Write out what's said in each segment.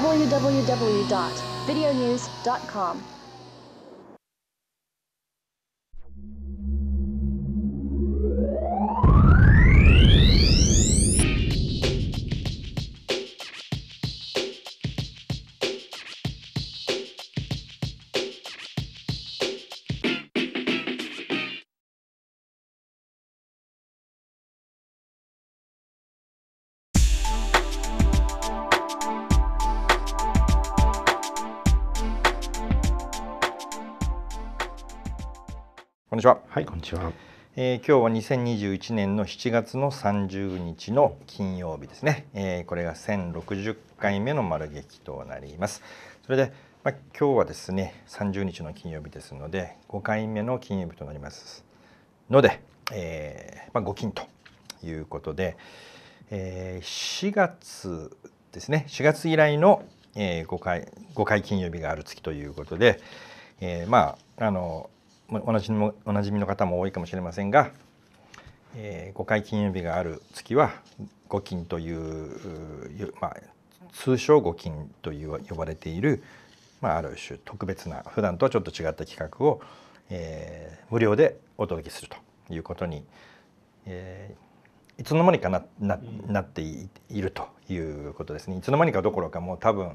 www.videonews.com. んにちは。はい、こんにちは。えー、今日は2021年の7月の30日の金曜日ですね。えー、これが1060回目の丸劇となります。それで、まあ、今日はですね、30日の金曜日ですので、5回目の金曜日となりますので、えー、まあ、ご金ということで、えー、4月ですね、4月以来の、えー、5回5回金曜日がある月ということで、えー、まああのおなじみおなじみの方も多いかもしれませんが、えー、5回金曜日がある月は五金という、まあ、通称五金という呼ばれている、まあ、ある種特別な普段とはちょっと違った企画を、えー、無料でお届けするということに、えー、いつの間にかなななっているということですね。いつの間にかどころかもう多分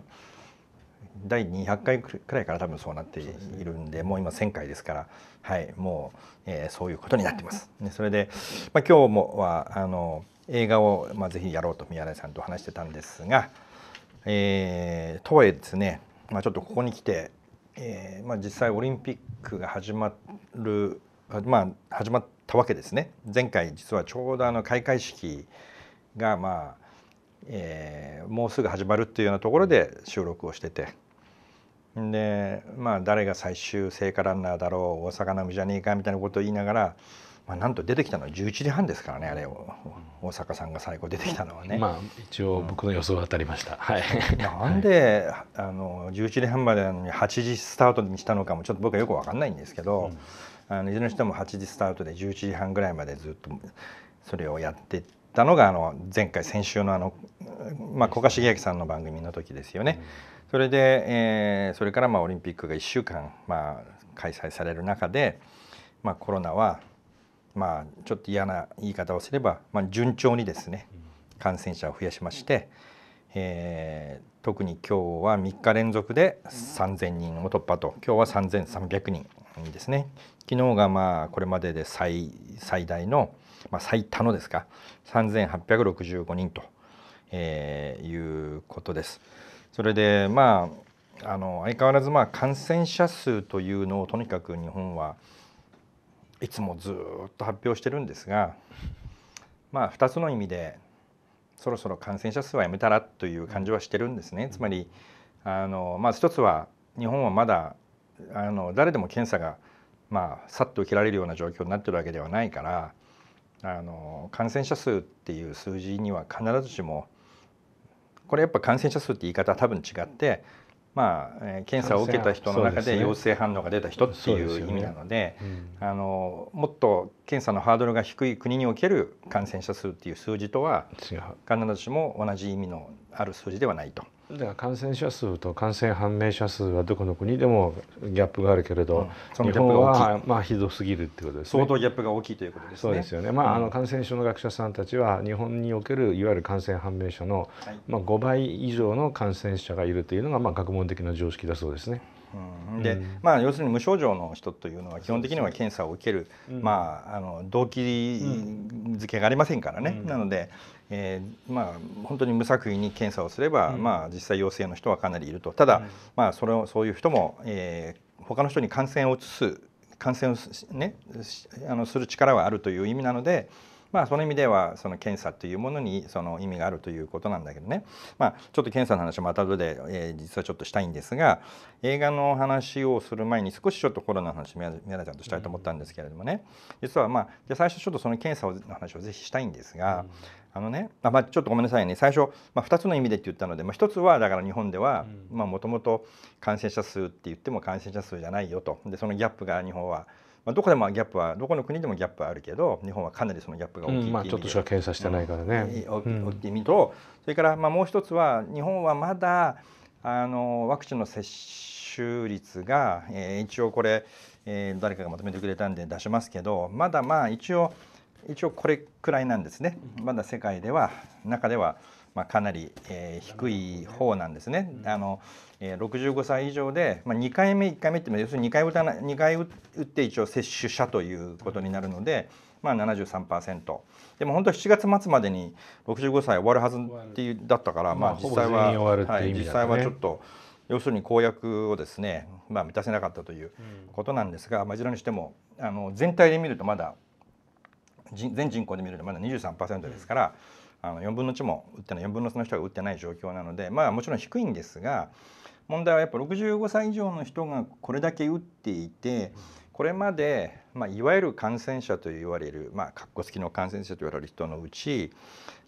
第200回くらいから多分そうなっているんで、ね、もう今1,000回ですから、はい、もう、えー、そういうことになってます。ね、それで、まあ、今日もはあの映画を、まあ、ぜひやろうと宮台さんと話してたんですが、えー、とはいえですね、まあ、ちょっとここに来て、えーまあ、実際オリンピックが始まる、まあ、始まったわけですね。前回実はちょうどあの開会式がまあえー、もうすぐ始まるっていうようなところで収録をしててでまあ誰が最終聖火ランナーだろう大阪なむじゃねえかみたいなことを言いながら、まあ、なんと出てきたのは11時半ですからねあれを大阪さんが最後出てきたのはね。まあ一応僕の予想は当たりました。はい、なんであの11時半までなのに8時スタートにしたのかもちょっと僕はよく分かんないんですけど、うん、あのいずれにしても8時スタートで11時半ぐらいまでずっとそれをやってって。たのがあの前回先週のあの、まあ、古賀茂明さんの番組の時ですよね。それで、えー、それからまあオリンピックが1週間、まあ、開催される中で、まあ、コロナは、まあ、ちょっと嫌な言い方をすれば、まあ、順調にですね感染者を増やしまして、えー、特に今日は3日連続で3,000人を突破と今日は3,300人ですね。昨日がまあこれまでで最最大のまあ、最多のですか3865人と、えー、いうことです。それでまああの相変わらずまあ感染者数というのをとにかく日本はいつもずっと発表してるんですが、まあ、2つの意味でそろそろ感染者数はやめたらという感じはしてるんですね。つまりあの、まあ、一つは日本はまだあの誰でも検査が、まあ、さっと受けられるような状況になってるわけではないからあの感染者数っていう数字には必ずしもこれやっぱ感染者数って言い方は多分違ってまあ、えー、検査を受けた人の中で陽性反応が出た人っていう意味なので、ねうん、あのもっと検査のハードルが低い国における感染者数っていう数字とは必ずしも同じ意味のある数字ではないとでは感染者数と感染判明者数はどこの国でもギャップがあるけれど、うん、日本はまあひどすぎるってことです、ね、相当ギャップが大きいということです、ね、そうですよね。まあ、あの感染症の学者さんたちは日本におけるいわゆる感染判明者の、まあ5倍以上の感染者がいるというのがまあ学問的な常識だそうですね。うん、で、まあ、要するに無症状の人というのは基本的には検査を受ける、まあ、あの動機づけがありませんからね、なので、えー、まあ、本当に無作為に検査をすれば、うん、まあ、実際陽性の人はかなりいるとただ、うん、まあ、それをそういう人も、えー、他の人に感染を移す感染をね、あのする力はあるという意味なので、まあ、その意味ではその検査というものにその意味があるということなんだけどね、まあ、ちょっと検査の話も後で、えー、実はちょっとしたいんですが映画の話をする前に少しちょっとコロナの話宮田ちゃんとしたいと思ったんですけれどもね、実は、まあ、じゃ最初ちょっとその検査の話をぜひしたいんですが、あのね、まあ、ちょっとごめんなさいね最初、まあ、2つの意味でって言ったので、まあ、1つはだから日本ではもともと感染者数って言っても感染者数じゃないよとでそのギャップが日本は、まあ、どこでもギャップはどこの国でもギャップはあるけど日本はかなりそのギャップが大きい、うんまあ、ちょっとしか検査してないからね。う大きい意味とそれからまあもう1つは日本はまだあのワクチンの接種率が、えー、一応これ、えー、誰かがまとめてくれたんで出しますけどまだまあ一応。一応これくらいなんですねまだ世界では中では、まあ、かなり、えー、低い方なんですね。あのえー、65歳以上で、まあ、2回目1回目って要するに2回打たな2回打って一応接種者ということになるので、まあ73、でも本当は7月末までに65歳終わるはずっていうだったから、まあ、実際は、ね、はい、実際はちょっと。要するに公約をですね、まあ、満たせなかったということなんですが、まあ、いずれにしてもあの全体で見るとまだ全人口で見るとまだ23%ですから、あの4分の1も打ってない4分の3の人が打ってない状況なのでまあもちろん低いんですが問題はやっぱ65歳以上の人がこれだけ打っていてこれまで、まあ、いわゆる感染者と言われるまあかっこつきの感染者と言われる人のうち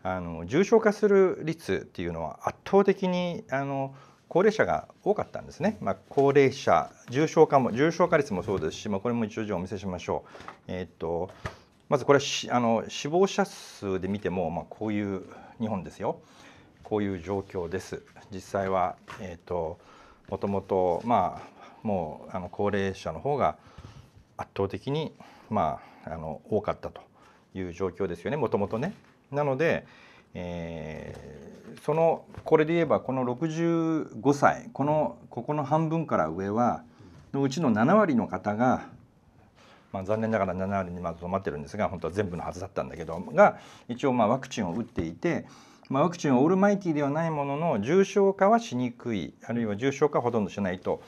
あの重症化する率っていうのは圧倒的にあの高齢者が多かったんですね、まあ、高齢者重症化も重症化率もそうですし、まあ、これも一応お見せしましょう。えー、っとまずこれあの死亡者数で見ても、まあ、こういう日本ですよこういう状況です実際は、えーと、ともともと、まあ、もうあの高齢者の方が圧倒的に、まあ、あの多かったという状況ですよねもともとね。なので、えー、そのこれで言えばこの65歳このここの半分から上はのうちの7割の方がまあ、残念ながら7割にま止まってるんですが本当は全部のはずだったんだけどが一応まあワクチンを打っていて、まあ、ワクチンはオールマイティではないものの重症化はしにくいあるいは重症化はほとんどしないと。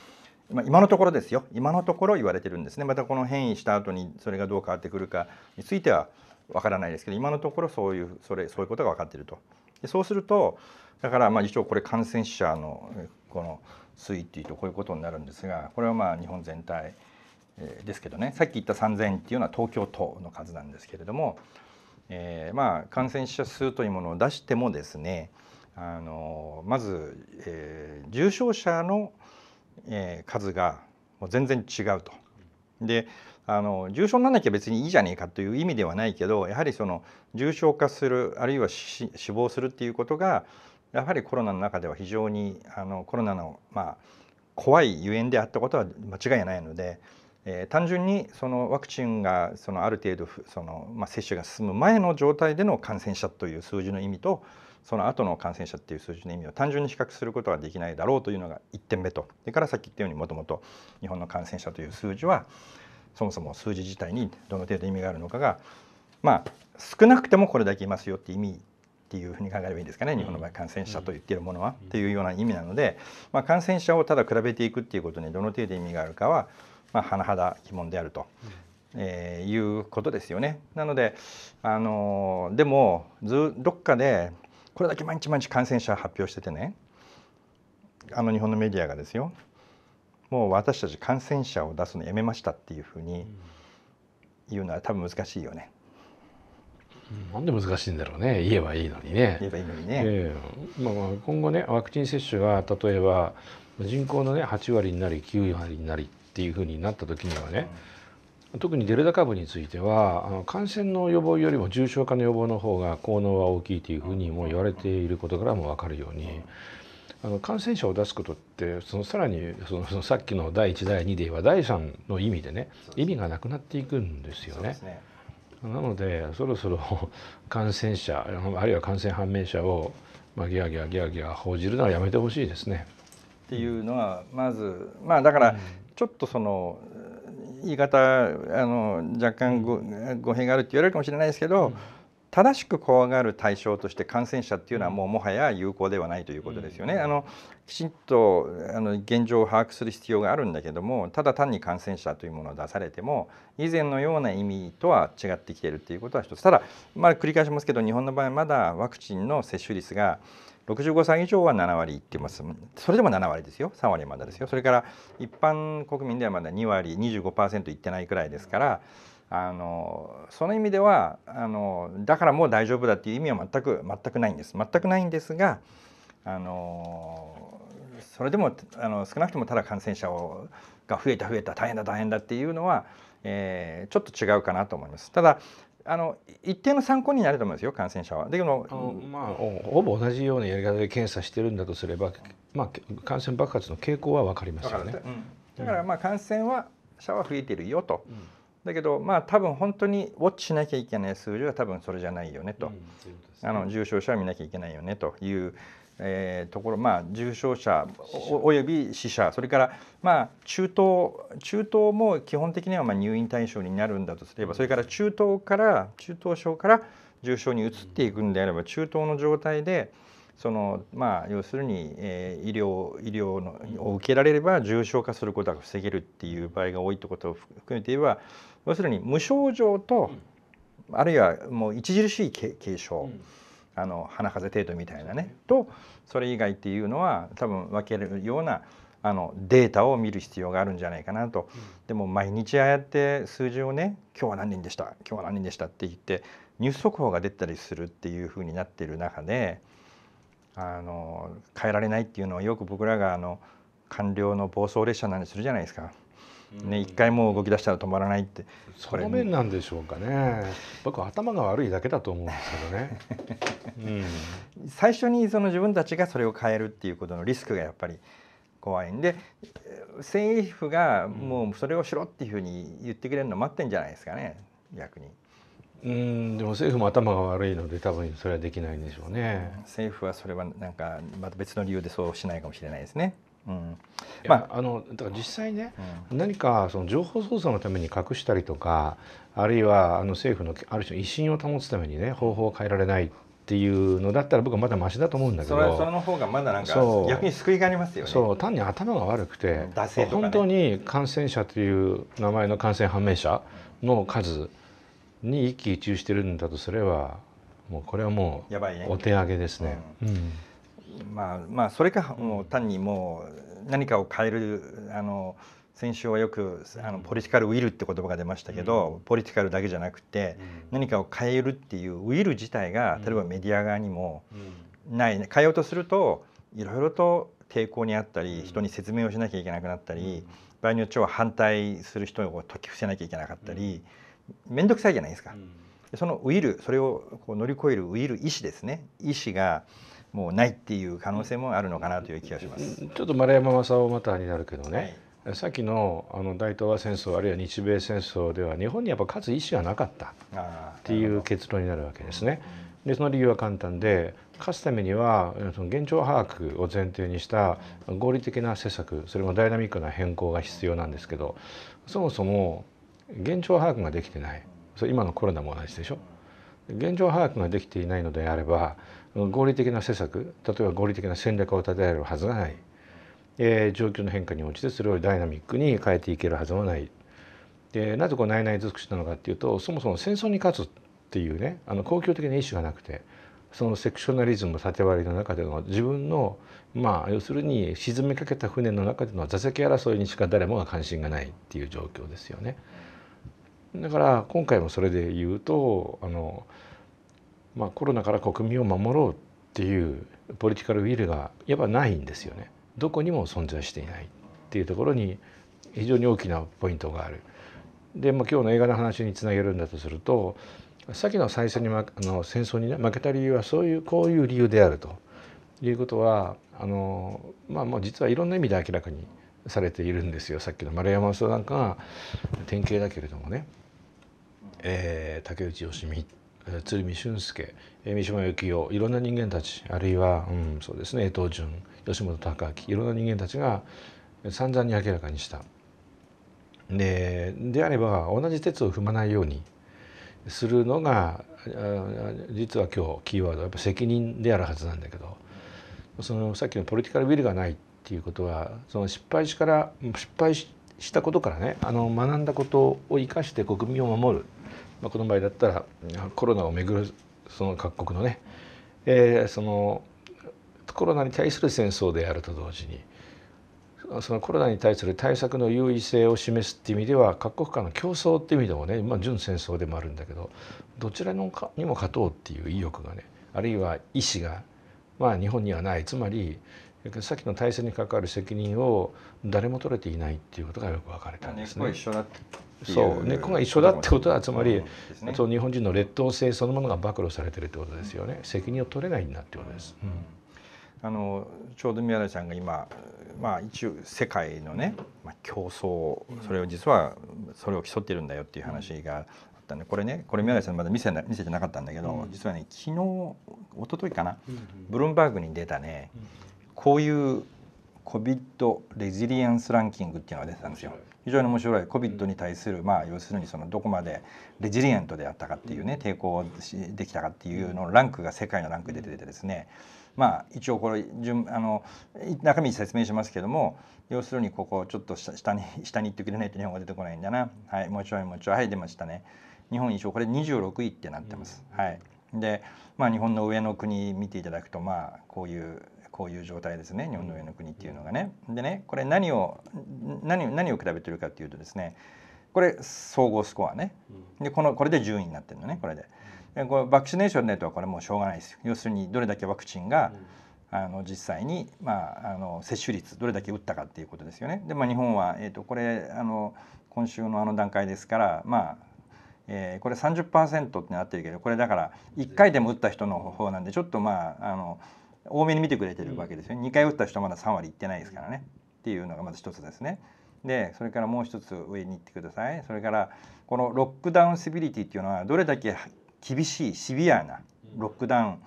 まあ、今のところですよ今のところ言われてるんですねまたこの変異した後にそれがどう変わってくるかについてはわからないですけど今のところそういうそれそういうことが分かっているとでそうするとだからまあ一応これ感染者のこの推移っていうとこういうことになるんですがこれはまあ日本全体ですけどねさっき言った3,000っていうのは東京都の数なんですけれども、えー、まあ感染者数というものを出してもですねあのまず、えー、重症者の、えー、数がもう全然違うと。であの重症にならなきゃ別にいいじゃねえかという意味ではないけどやはりその重症化するあるいは死亡するっていうことがやはりコロナの中では非常にあのコロナの、まあ、怖いゆえんであったことは間違いないのでえー、単純にそのワクチンがそのある程度その、まあ、接種が進む前の状態での感染者という数字の意味とその後の感染者っていう数字の意味を単純に比較することはできないだろうというのが1点目とそれからさっき言ったようにもともと日本の感染者という数字はそもそも数字自体にどの程度意味があるのかがまあ少なくてもこれだけいますよって意味っていうふうに考えればいいですかね日本の場合感染者と言っているものはっていうような意味なので、まあ、感染者をただ比べていくっていうことにどの程度意味があるかはまあ、甚だ疑問であると、うえー、いうことですよね。なので、あのー、でもずどっかでこれだけ毎日毎日感染者発表しててねあの日本のメディアがですよもう私たち感染者を出すのやめましたっていうふうに言うのは多分難しいよね。なんで難しいんだろうね言えばいいのにね。言えばいいのにね、えーまあ、今後ねワクチン接種が例えば人口のね8割になり9割になりっていうふうになった時にはね、特にデルタ株についてはあの感染の予防よりも重症化の予防の方が効能は大きいというふうにも言われていることからも分かるようにあの感染者を出すことってそのさらにそのさっきの第1第2で言えば第3の意味でね意味がなくなっていくんですよね。ねなのでそろそろ 感染者あるいは感染判明者を、まあ、ギャーギャーギャーギャー報じるのはやめてほしいですね。っていうのはまずまあだから、うんちょっとその言い方あの若干語弊があるって言われるかもしれないですけど、うん、正しく怖がる対象として感染者っていうのはもうもはや有効ではないということですよね。うん、あのきちんとあの現状を把握する必要があるんだけどもただ単に感染者というものを出されても以前のような意味とは違ってきているっていうことは一つただ、まあ、繰り返しますけど日本の場合まだワクチンの接種率が65歳以上は7割いってますそれでも7割ですよ3割まだですよそれから一般国民ではまだ2割25%いってないくらいですからあのその意味ではあのだからもう大丈夫だっていう意味は全く全くないんです全くないんですがあのそれでもあの少なくともただ感染者をが増えた増えた大変だ大変だっていうのは、えー、ちょっと違うかなと思います。ただあの一定の参考になると思うんですよ感染者は。だけどまあほぼ同じようなやり方で検査してるんだとすれば、まあ、感染爆発の傾向は分かりますよね。だからまあ感染は者は増えてるよと。うん、だけどまあ多分本当にウォッチしなきゃいけない数字は多分それじゃないよねと、うん、あの重症者は見なきゃいけないよねというえー、ところ、まあ、重症者および死者それから、まあ、中等中東も基本的にはまあ入院対象になるんだとすればそれから中等から中等症から重症に移っていくんであれば中等の状態でその、まあ、要するに、えー、医療医療のを受けられれば重症化することが防げるっていう場合が多いということを含めて言えば要するに無症状と、あるいはもう著しい軽症。うんあの花風程度みたいなねとそれ以外っていうのは多分分けるようなあのデータを見る必要があるんじゃないかなと、うん、でも毎日ああやって数字をね今日は何人でした今日は何人でしたって言ってニュース速報が出たりするっていうふうになってる中であの変えられないっていうのはよく僕らがあの官僚の暴走列車なんてするじゃないですか。ね、一回もう動き出したら止まらないってその面なんでしょうかね僕頭が悪いだけだと思うんですけどね、うん、最初にその自分たちがそれを変えるっていうことのリスクがやっぱり怖いんで政府がもうそれをしろっていうふうに言ってくれるの待ってんじゃないですかね逆に。うんでも政府も頭が悪いので多分それはできないんでしょうね。政府はそれはなんかまた別の理由でそうしないかもしれないですね。うんまあ、あのだから実際ね、うん、何かその情報操作のために隠したりとかあるいはあの政府のある種の威信を保つためにね方法を変えられないっていうのだったら僕はまだましだと思うんだけどそれの方がまだなんか逆に救いがありますよねそう単に頭が悪くて、ね、本当に感染者という名前の感染判明者の数に一喜一憂してるんだとすればもうこれはもうお手上げですね。やばいねうん、うんまあまあそれかもう単にもう何かを変えるあの先週はよくあのポリティカルウィルって言葉が出ましたけど、うん、ポリティカルだけじゃなくて、うん、何かを変えるっていうウィル自体が例えばメディア側にもない、変えようとするといろいろと抵抗にあったり人に説明をしなきゃいけなくなったり、うん、場合によっては反対する人を解き伏せなきゃいけなかったり面倒、くさいじゃないですか。そのウィルそれをこう乗り越えるウィル意思ですね意思がもうないっていう可能性もあるのかなという気がします。ちょっと丸山正雄またになるけどね、はい、さっきのあの大東亜戦争あるいは日米戦争では日本にやっぱ勝つ意思はなかったっていう結論になるわけですね。でその理由は簡単で勝つためにはその現状把握を前提にした合理的な施策それもダイナミックな変更が必要なんですけどそもそも現状把握ができてないそれ今のコロナも同じでしょ現状把握ができていないのであれば合理的な施策例えば合理的な戦略を立てられるはずがない、えー、状況の変化に応じてそれをダイナミックに変えていけるはずもないでなぜこう内々尽くしなのかっていうとそもそも戦争に勝つっていうねあの公共的な意思がなくてそのセクショナリズム縦割りの中での自分のまあ要するに沈めかけた船の中での座席争いにしか誰もが関心がないっていう状況ですよね。だから今回もそれで言うとあのまあ、コロナから国民を守ろうっていうポリティカルウィルがやっぱないんですよね。どこにも存在していないっていうところに非常に大きなポイントがある。で、まあ、今日の映画の話につなげるんだとするとさっきの最初に、ま、あの戦争に、ね、負けた理由はそういうこういう理由であるということはあの、まあ、もう実はいろんな意味で明らかにされているんですよさっきの丸山さんなんかが典型だけれどもね、えー、竹内義美鶴見俊介三島由紀夫いろんな人間たちあるいは、うん、そうですね江藤淳吉本隆明いろんな人間たちが散々に明らかにした。でであれば同じ鉄を踏まないようにするのが実は今日キーワードはやっぱ責任であるはずなんだけどそのさっきのポリティカルウィルがないっていうことはその失敗しから失敗したことからねあの学んだことを生かして国民を守る、まあ、この場合だったらコロナをめぐるその各国のね、えー、そのコロナに対する戦争であると同時にそのコロナに対する対策の優位性を示すっていう意味では各国間の競争っていう意味でもね、まあ、純戦争でもあるんだけどどちらにも勝とうっていう意欲がねあるいは意思が、まあ、日本にはないつまりさっきの体制に関わる責任を誰も取れていないっていうことがよく分かれたんですね。そう根っこが一緒だってことはつまり、その日本人の劣等性そのものが暴露されてるってことですよね、責任を取れないんだってことです。うんあのちょうど宮田さんが今、まあ、一応世界のね、まあ、競争それを実はそれを競ってるんだよっていう話があったんでこれねこれ宮台さんまだ見せ見せてなかったんだけど、うん、実はね昨日一昨日かな、うんうん、ブルームバーグに出たねこういう COVID レジリエンスランキングっていうのが出てたんですよ。非常に面白い COVID に対する、まあ、要するにそのどこまでレジリエントであったかっていうね抵抗できたかっていうのランクが世界のランクで出ててですねまあ一応これ順あの中身説明しますけども要するにここちょっと下に下に行ってくれないと日本語出てこないんだなはいもうちょいもうちょいはい出ましたね日本一応これ26位ってなってます、はいでまあ日本の上の国見ていただくとまあこういうこういう状態ですね日本の上の国っていうのがね。でねこれ何を何何を比べてるかっていうとですねこれ総合スコアねでこのこれで順位になってるのねこれで。でこれバクシネーションネットはこれもうしょうがないですよ。要するにどれだけワクチンが、あの実際に、まあ、あの接種率どれだけ打ったかっていうことですよね。で、まあ、日本は、えーと、とこれあの今週のあの段階ですから、まあえー、これ30%ってなってるけどこれだから1回でも打った人の方なんでちょっとまああの多めに見てくれてるわけですよね2回打った人はまだ3割いってないですからねっていうのがまず一つですね。でそれからもう一つ上に行ってくださいそれからこのロックダウンセビリティっていうのはどれだけ厳しいシビアなロックダウン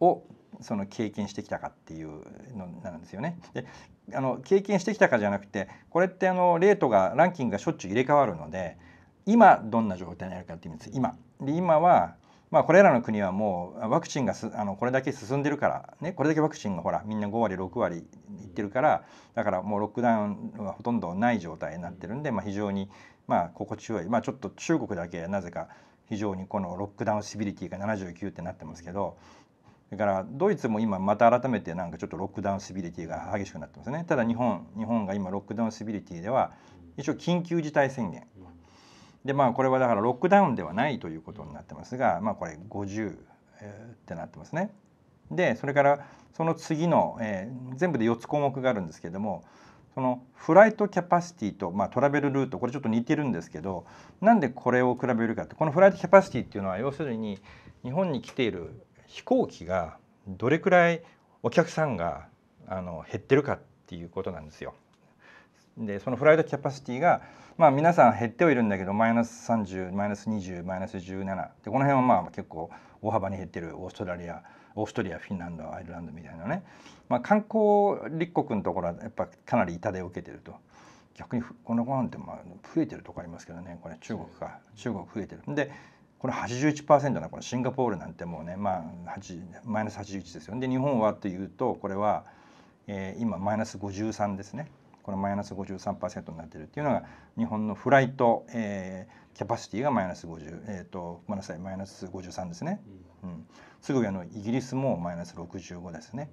をその経験してきたかっていうのなんですよね。であの経験してきたかじゃなくてこれってあのレートがランキングがしょっちゅう入れ替わるので今どんな状態にあるかっていうんです今。で今はまあ、これらの国はもうワクチンがあのこれだけ進んでるから、ね、これだけワクチンがほらみんな5割6割いってるからだからもうロックダウンはほとんどない状態になってるんで、まあ、非常にまあ心地よい、まあ、ちょっと中国だけなぜか非常にこのロックダウンシビリティが79ってなってますけどだからドイツも今また改めてなんかちょっとロックダウンシビリティが激しくなってますね。ただ日本日本が今ロックダウンシビリティでは一応緊急事態宣言でまあこれはだからロックダウンではないということになってますが、まあ、これ50、えー、ってなってますね。でそれからその次の、えー、全部で4つ項目があるんですけどもそのフライトキャパシティと、まあ、トラベルルートこれちょっと似てるんですけどなんでこれを比べるかってこのフライトキャパシティっていうのは要するに日本に来ている飛行機がどれくらいお客さんがあの減ってるかっていうことなんですよ。でそのフライトキャパシティがまあ皆さん減ってはいるんだけどマイナス30マイナス20マイナス17でこの辺はまあ結構大幅に減ってるオーストラリアオーストリアフィンランドアイルランドみたいなね、まあ、観光立国のところはやっぱかなり痛手を受けてると逆にこのごんってまあ増えてるとこありますけどねこれ中国か中国増えてるでこれ81%なこのシンガポールなんてもうね、まあ、マイナス81ですよで日本はというとこれは、えー、今マイナス53ですねこのマイナス53%になっているっていうのが日本のフライト、えー、キャパシティがマイナス50、えーと、ごめんなさいマイナス53ですね、うん、すぐ上のイギリスもマイナス65ですね。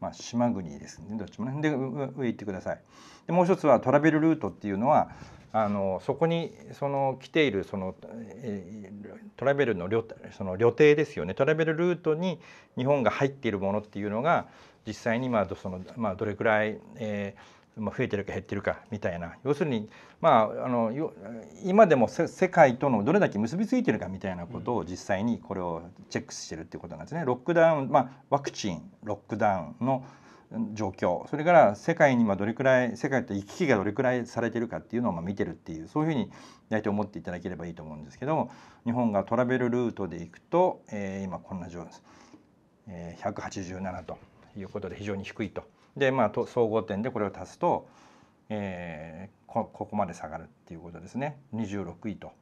まあ、島国ですねどっちもねで上行ってくださいでもう一つはトラベルルートっていうのはあのそこにその来ているその、えトラベルの旅その旅程ですよねトラベルルートに日本が入っているものっていうのが実際にまあその、まあ、どれくらい、えーまあ、増えてるか減ってるかみたいな要するに、まあ、あの今でも世界とのどれだけ結びついてるかみたいなことを実際にこれをチェックしてるっていうことなんですね。ロックダウン、まあ、ワクチンロックダウンの状況それから世界に今どれくらい世界と行き来がどれくらいされてるかっていうのをまあ見てるっていうそういうふうに大体思っていただければいいと思うんですけども日本がトラベルルートで行くと、えー、今こんな状況です、えー、187ということで非常に低いと。でまあ総合点でこれを足すと、えー、こここまで下がるっていうことですね26位と。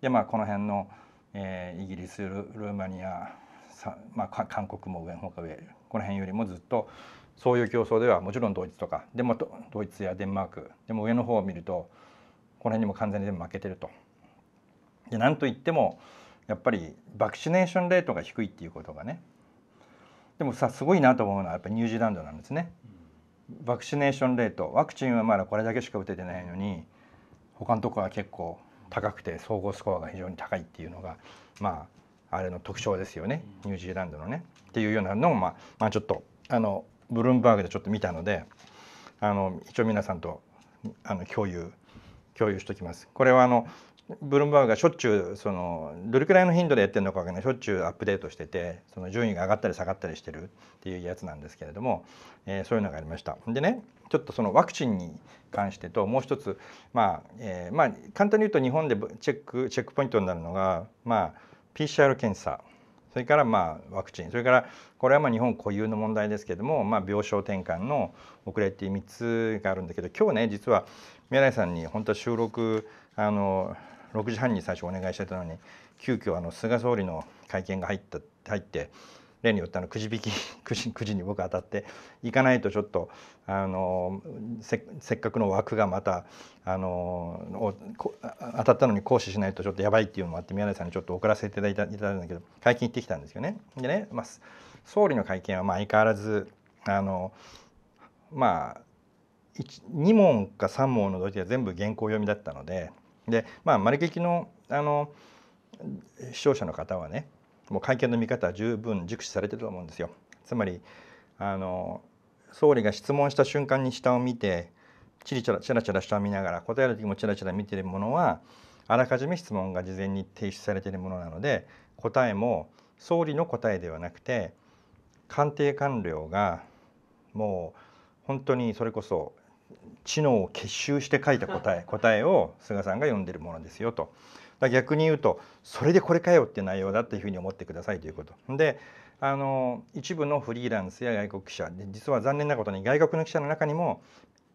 でまあこの辺の、えー、イギリスルーマニアさ、まあ、韓国も上ほか上この辺よりもずっとそういう競争ではもちろんドイツとかでもドイツやデンマークでも上の方を見るとこの辺にも完全に負けてると。でなんといってもやっぱりバクシネーションレートが低いっていうことがねでもさすごいなと思うのはやっぱりニュージーランドなんですね。バクシネーションレートワクチンはまだこれだけしか打ててないのに他のとこは結構高くて総合スコアが非常に高いっていうのがまああれの特徴ですよねニュージーランドのねっていうようなのを、まあ、まあちょっとあのブルームバーグでちょっと見たのであの一応皆さんとあの共有共有しておきます。これはあのブルームバーグがしょっちゅうそのどれくらいの頻度でやってるのかわからないしょっちゅうアップデートしててその順位が上がったり下がったりしてるっていうやつなんですけれども、えー、そういうのがありました。でねちょっとそのワクチンに関してともう一つ、まあえーまあ、簡単に言うと日本でチェックチェックポイントになるのが、まあ、PCR 検査それからまあワクチンそれからこれはまあ日本固有の問題ですけれども、まあ、病床転換の遅れっていう3つがあるんだけど今日ね実は宮台さんに本当は収録あの6時半に最初お願いしてたのに急遽あの菅総理の会見が入った入って例によってあのくじ引き くじくじに僕当たって行かないとちょっとあのせっかくの枠がまたあの当たったのに行使しないとちょっとやばいっていうのもあって宮台さんにちょっと送らせていただいたいただいたんだけど会見行ってきたんですよね。でね、まあ、総理の会見はまあ相変わらずあのまあ2問か3問の時は全部原稿読みだったのででまあ丸劇のあの視聴者の方はねもう会見の見方は十分熟知されてると思うんですよ。つまりあの総理が質問した瞬間に下を見てチリチラチラチラ下を見ながら答える時もチラチラ見てるものはあらかじめ質問が事前に提出されているものなので答えも総理の答えではなくて官邸官僚がもう本当にそれこそ知能を結集して書いた答え答えを菅さんが読んでるものですよと。逆に言うとそれでこれかよって内容だっていうふうに思ってくださいということ。であの一部のフリーランスや外国記者で実は残念なことに外国の記者の中にも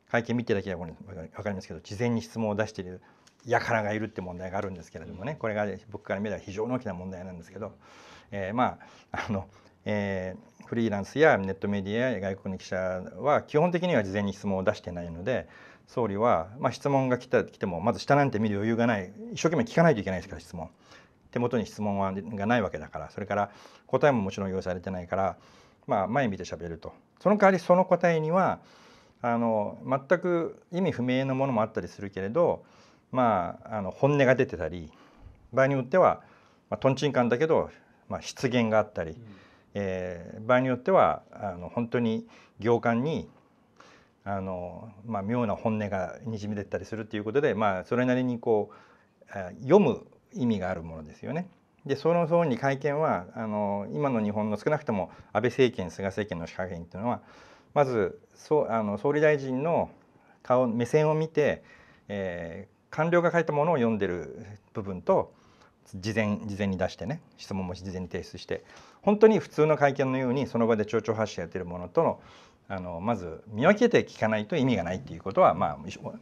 会見見ていただければ分かりますけど事前に質問を出しているやからがいるって問題があるんですけれどもねこれが僕から見れば非常に大きな問題なんですけど、えー、まああのえー、フリーランスやネットメディア外国の記者は基本的には事前に質問を出してないので総理は、まあ、質問が来た来てもまず下なんて見る余裕がない一生懸命聞かないといけないですから質問手元に質問はがないわけだからそれから答えももちろん用意されてないから、まあ、前見てしゃべるとその代わりその答えにはあの全く意味不明のものもあったりするけれど、まあ、あの本音が出てたり場合によっては、まあ、とんちんンだけど、まあ、失言があったり。うんえー、場合によってはあの本当に行間にあの、まあ、妙な本音がにじみ出たりするということで、まあ、それなりにこう読む意味があるものですよね。でその層に会見はあの今の日本の少なくとも安倍政権菅政権の会見というのはまずそあの総理大臣の顔目線を見て、えー、官僚が書いたものを読んでる部分と事前事前に出してね質問も事前に提出して本当に普通の会見のようにその場で町長発信やってるものとのあのまず見分けて聞かないと意味がないっていうことは、まあ、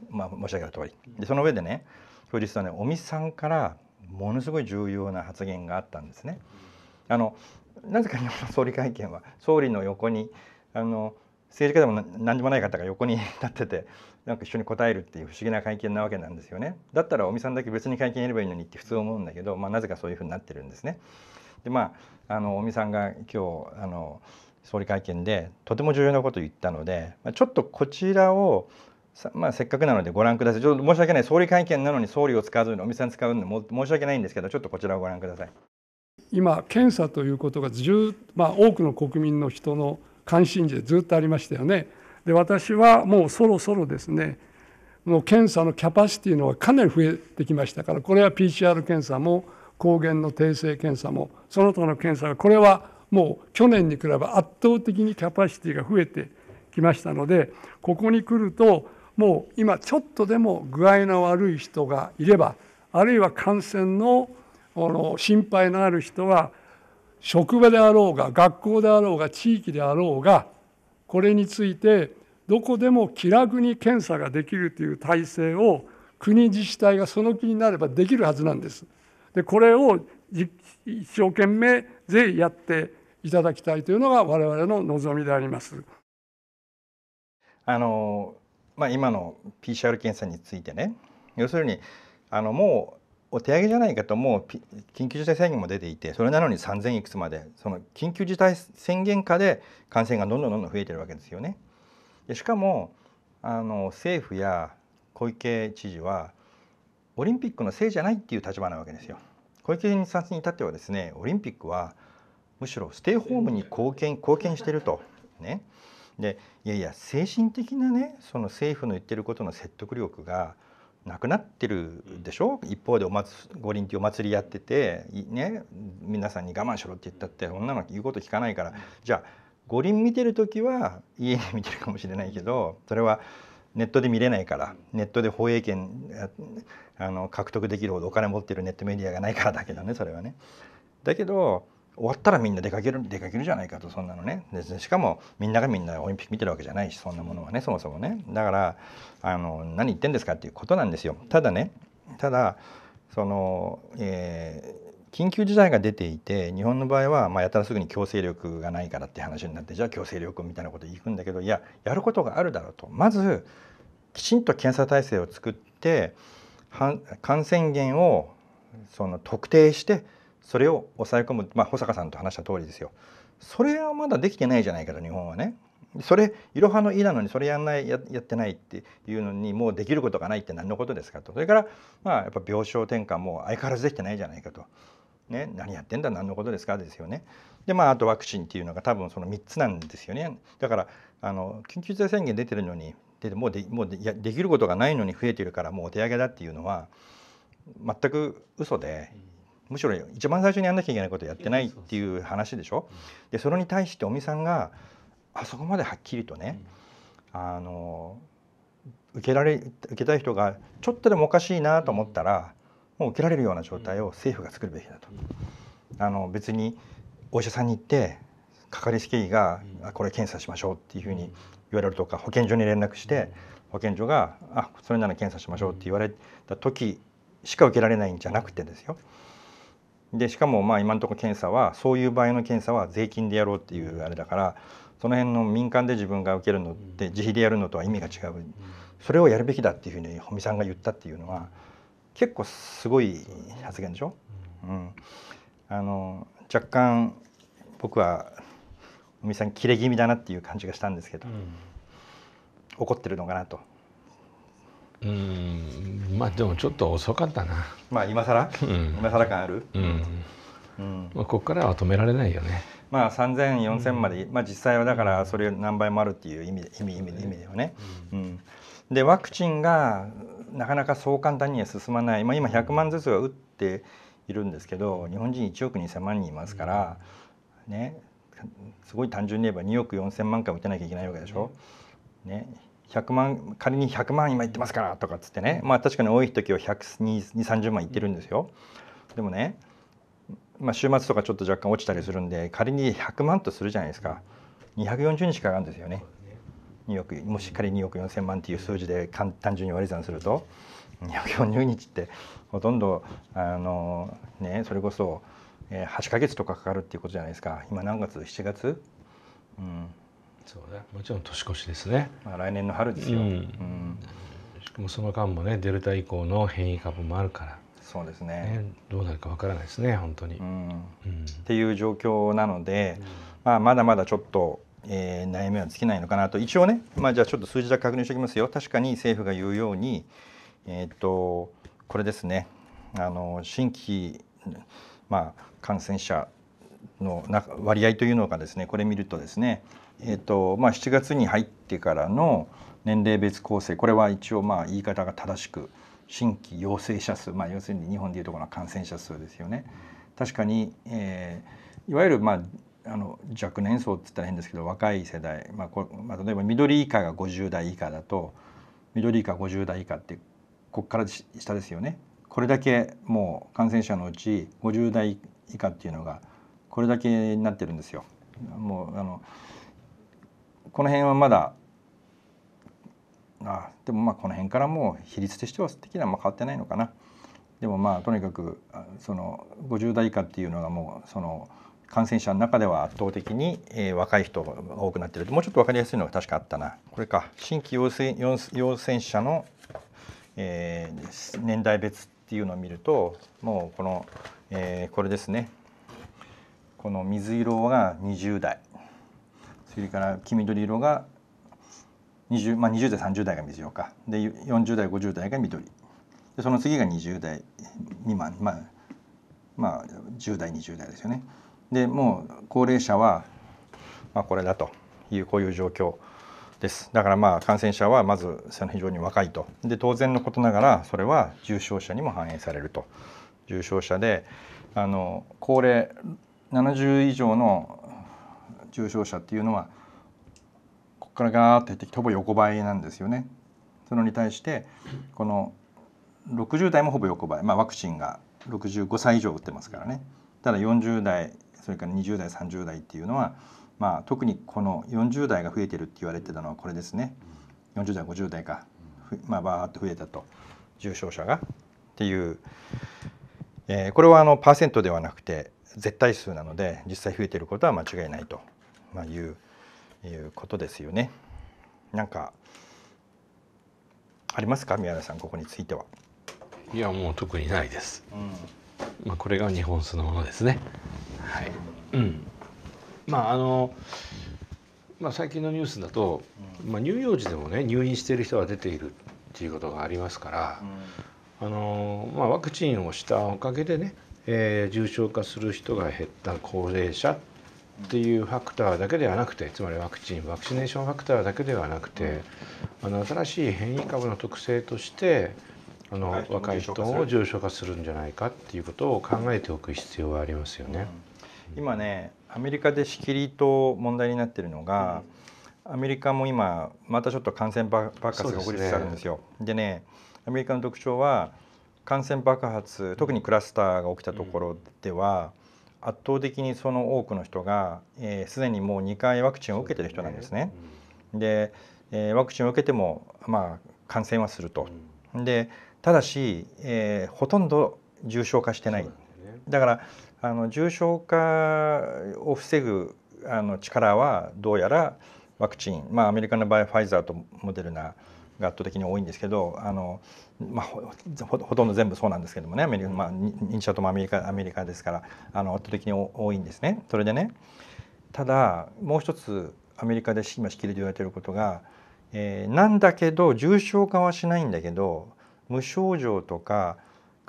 まあ、申し上げた通りでその上でね当日はね尾身さんからものすごい重要な発言があったんですね。あのなぜか日本の総理会見は総理の横にあの政治家でも何でもない方が横に 立っててなんか一緒に答えるっていう不思議な会見なわけなんですよねだったら尾身さんだけ別に会見やればいいのにって普通思うんだけど、まあ、なぜかそういうふうになってるんですね。でまああの尾身さんが今日あの総理会見でとても重要なことを言ったので、まあ、ちょっとこちらをまあ、せっかくなのでご覧ください。ちょっと申し訳ない。総理会見なのに総理を使わずにお店ん使うのも申し訳ないんですけど、ちょっとこちらをご覧ください。今、検査ということが10、まあ、多くの国民の人の関心事でずっとありましたよね。で、私はもうそろそろですね、もう検査のキャパシティのはかなり増えてきましたから、これは PCR 検査も抗原の定性検査もその他の検査がこれはもう去年に比べ圧倒的にキャパシティが増えてきましたのでここに来るともう今ちょっとでも具合の悪い人がいればあるいは感染の心配のある人は職場であろうが学校であろうが地域であろうがこれについてどこでも気楽に検査ができるという体制を国自治体がその気になればできるはずなんです。でこれを一生懸命ぜひやっていただきたいというのが我々の望みであります。あのまあ、今の PCR 検査についてね要するにあのもうお手上げじゃないかともう緊急事態宣言も出ていてそれなのに3,000いくつまでその緊急事態宣言下で感染がどんどんどんどん増えてるわけですよね。でしかもあの政府や小池知事はオリンピックのせいじゃないっていう立場なわけですよ。小池さんに至ってはですねオリンピックはむしろステイホームに貢献貢献してると。ね、でいやいや精神的なねその政府の言ってることの説得力がなくなってるでしょ一方でお祭五輪っていうお祭りやってて、ね、皆さんに我慢しろって言ったって女の子言うこと聞かないからじゃあ五輪見てる時は家で見てるかもしれないけどそれはネットで見れないからネットで放映権あの獲得できるほどお金持ってるネットメディアがないからだけどねそれはね。だけど終わったらみんな出かける出かけるじゃないかとそんなのねでしかもみんながみんなオリンピック見てるわけじゃないしそんなものはねそもそもねだからあの何言ってんですかっていうことなんですよただねただその、えー緊急事態が出ていて日本の場合はまあやたらすぐに強制力がないからって話になってじゃあ強制力みたいなこと言うんだけどいややることがあるだろうとまずきちんと検査体制を作って感染源をその特定してそれを抑え込む、まあ、保坂さんと話した通りですよそれはまだできてないじゃないかと日本はね。それいろはの「い」なのにそれやんないやってないっていうのにもうできることがないって何のことですかとそれからまあやっぱ病床転換も相変わらずできてないじゃないかとね、何やってんだ何のことですかですよね。でまああとワクチンっていうのが多分その3つなんですよね。だからあの緊急事態宣言出てるのにでもうでもうでやできることがないのに増えてるからもうお手上げだっていうのは全く嘘で。むしろ一番最初にやんなきゃいけないことやってないっていう話でしょ。でそれに対して尾身さんがあそこまではっきりとね、あの受けられ受けたい人がちょっとでもおかしいなと思ったらを受けられるような状態を政府が作るべきだと。あの別にお医者さんに行ってかかりつけ医が、これ検査しましょうっていうふうに言われるとか保健所に連絡して保健所が「あそれなら検査しましょう」って言われた時しか受けられないんじゃなくてですよ。でしかもまあ今のところ検査はそういう場合の検査は税金でやろうっていうあれだからその辺の民間で自分が受けるのって自費でやるのとは意味が違うそれをやるべきだっていうふうに保見さんが言ったっていうのは結構すごい発言でしょ、うん、あの若干僕は尾身さん切れ気味だなっていう感じがしたんですけど、うん、怒ってるのかなと。うんまあでもちょっと遅かったな。まあ今更、うん、今更感ある、うんうんまあ、ここからは止められないよね。まあ3,000、4,000まで、まあ、実際はだからそれ何倍もあるっていう意味意味意味意味ではね。うんでワクチンがなかなかそう簡単には進まない、まあ、今100万ずつは打っているんですけど日本人1億2,000万人いますから、ね、すごい単純に言えば2億4,000万回打てなきゃいけないわけでしょ。ね、100万仮に100万今言ってますからとかっつってね、まあ、確かに多い時は12030万いってるんですよ。でもね、まあ、週末とかちょっと若干落ちたりするんで仮に100万とするじゃないですか240日かかるんですよね。2億もしっかり2億4,000万っていう数字で単純に割り算すると240日ってほとんどあの、ね、それこそ8か月とかかかるっていうことじゃないですか今何月7月、うん、そうねもちろん年越しですね、まあ、来年の春ですよ、うんうん、しかもその間もねデルタ以降の変異株もあるからそうですね、ね、どうなるかわからないですね本当に、うん、うん、っていう状況なので、まあ、まだまだちょっとえー、悩みは尽きないのかなと一応ね、まあ、じゃあちょっと数字だけ確認しておきますよ確かに政府が言うように、えーと、これですねあの新規、まあ、感染者の割合というのがですねこれ見るとですね、えーとまあ、7月に入ってからの年齢別構成これは一応まあ言い方が正しく新規陽性者数、まあ、要するに日本でいうところの感染者数ですよね。確かに、えー、いわゆる、まああの若年層って言ったら変ですけど若い世代、まあこまあ、例えば緑以下が50代以下だと緑以下50代以下ってここから下ですよねこれだけもう感染者のうち50代以下っていうのがこれだけになってるんですよ。もうあのこの辺はまだあでもまあこの辺からもう比率としては的にはま変わってないのかな。でもまあとにかくその50代以下っていうのがもうその感染者の中では圧倒的に、えー、若い人が多くなっているもうちょっと分かりやすいのが確かあったなこれか新規陽性陽性者の、えー、年代別っていうのを見るともうこの、えー、これですねこの水色が20代それから黄緑色が 20,、まあ、20代30代が水色かで40代50代が緑でその次が20代未満まあまあ10代20代ですよね。でもう高齢者は、まあ、これだというこういう状況ですだからまあ感染者はまず非常に若いとで当然のことながらそれは重症者にも反映されると重症者であの高齢70以上の重症者っていうのはここからガーッと減ってきてほぼ横ばいなんですよね。そのに対してこの60代もほぼ横ばい、まあ、ワクチンが65歳以上打ってますからねただ40代それから20代30代っていうのは、まあ、特にこの40代が増えてるって言われてたのはこれですね40代50代か、まあ、バーッと増えたと重症者がっていう、えー、これはあのパーセントではなくて絶対数なので実際増えてることは間違いないと、まあ、いういうことですよね。なんかありますか宮根さんここについては。いやもう特にないです。うんまあ、これが日本酒のものですね。はいうん、まああのまあ、最近のニュースだと、まあ、乳幼児でもね入院している人が出ているっていうことがありますから、あのまあ、ワクチンをしたおかげでね、えー、重症化する人が減った高齢者っていうファクターだけではなくてつまりワクチンワクチネーションファクターだけではなくてあの新しい変異株の特性としてあの若い人を重症化するんじゃないかっていうことを考えておく必要はありますよね。うん、今ねアメリカでしきりと問題になってるのが、うん、アメリカも今またちょっと感染爆発が起こりつつあるんですよ。でね、ね、アメリカの特徴は感染爆発特にクラスターが起きたところでは、うん、圧倒的にその多くの人がすで、えー、にもう2回ワクチンを受けてる人なんですね。で、えー、ワクチンを受けても、まあ、感染はすると。でただし、えー、ほとんど重症化してない、ね、だからあの重症化を防ぐあの力はどうやらワクチン、まあ、アメリカの場合ファイザーとモデルナが圧倒的に多いんですけどあの、まあ、ほとんど全部そうなんですけどもねアメリカ、まあ、認証ともアメリカアメリカですからあの圧倒的に多いんですね。それでねただもう一つアメリカで今しきりで言われていることが、えー、なんだけど重症化はしないんだけど無症状とか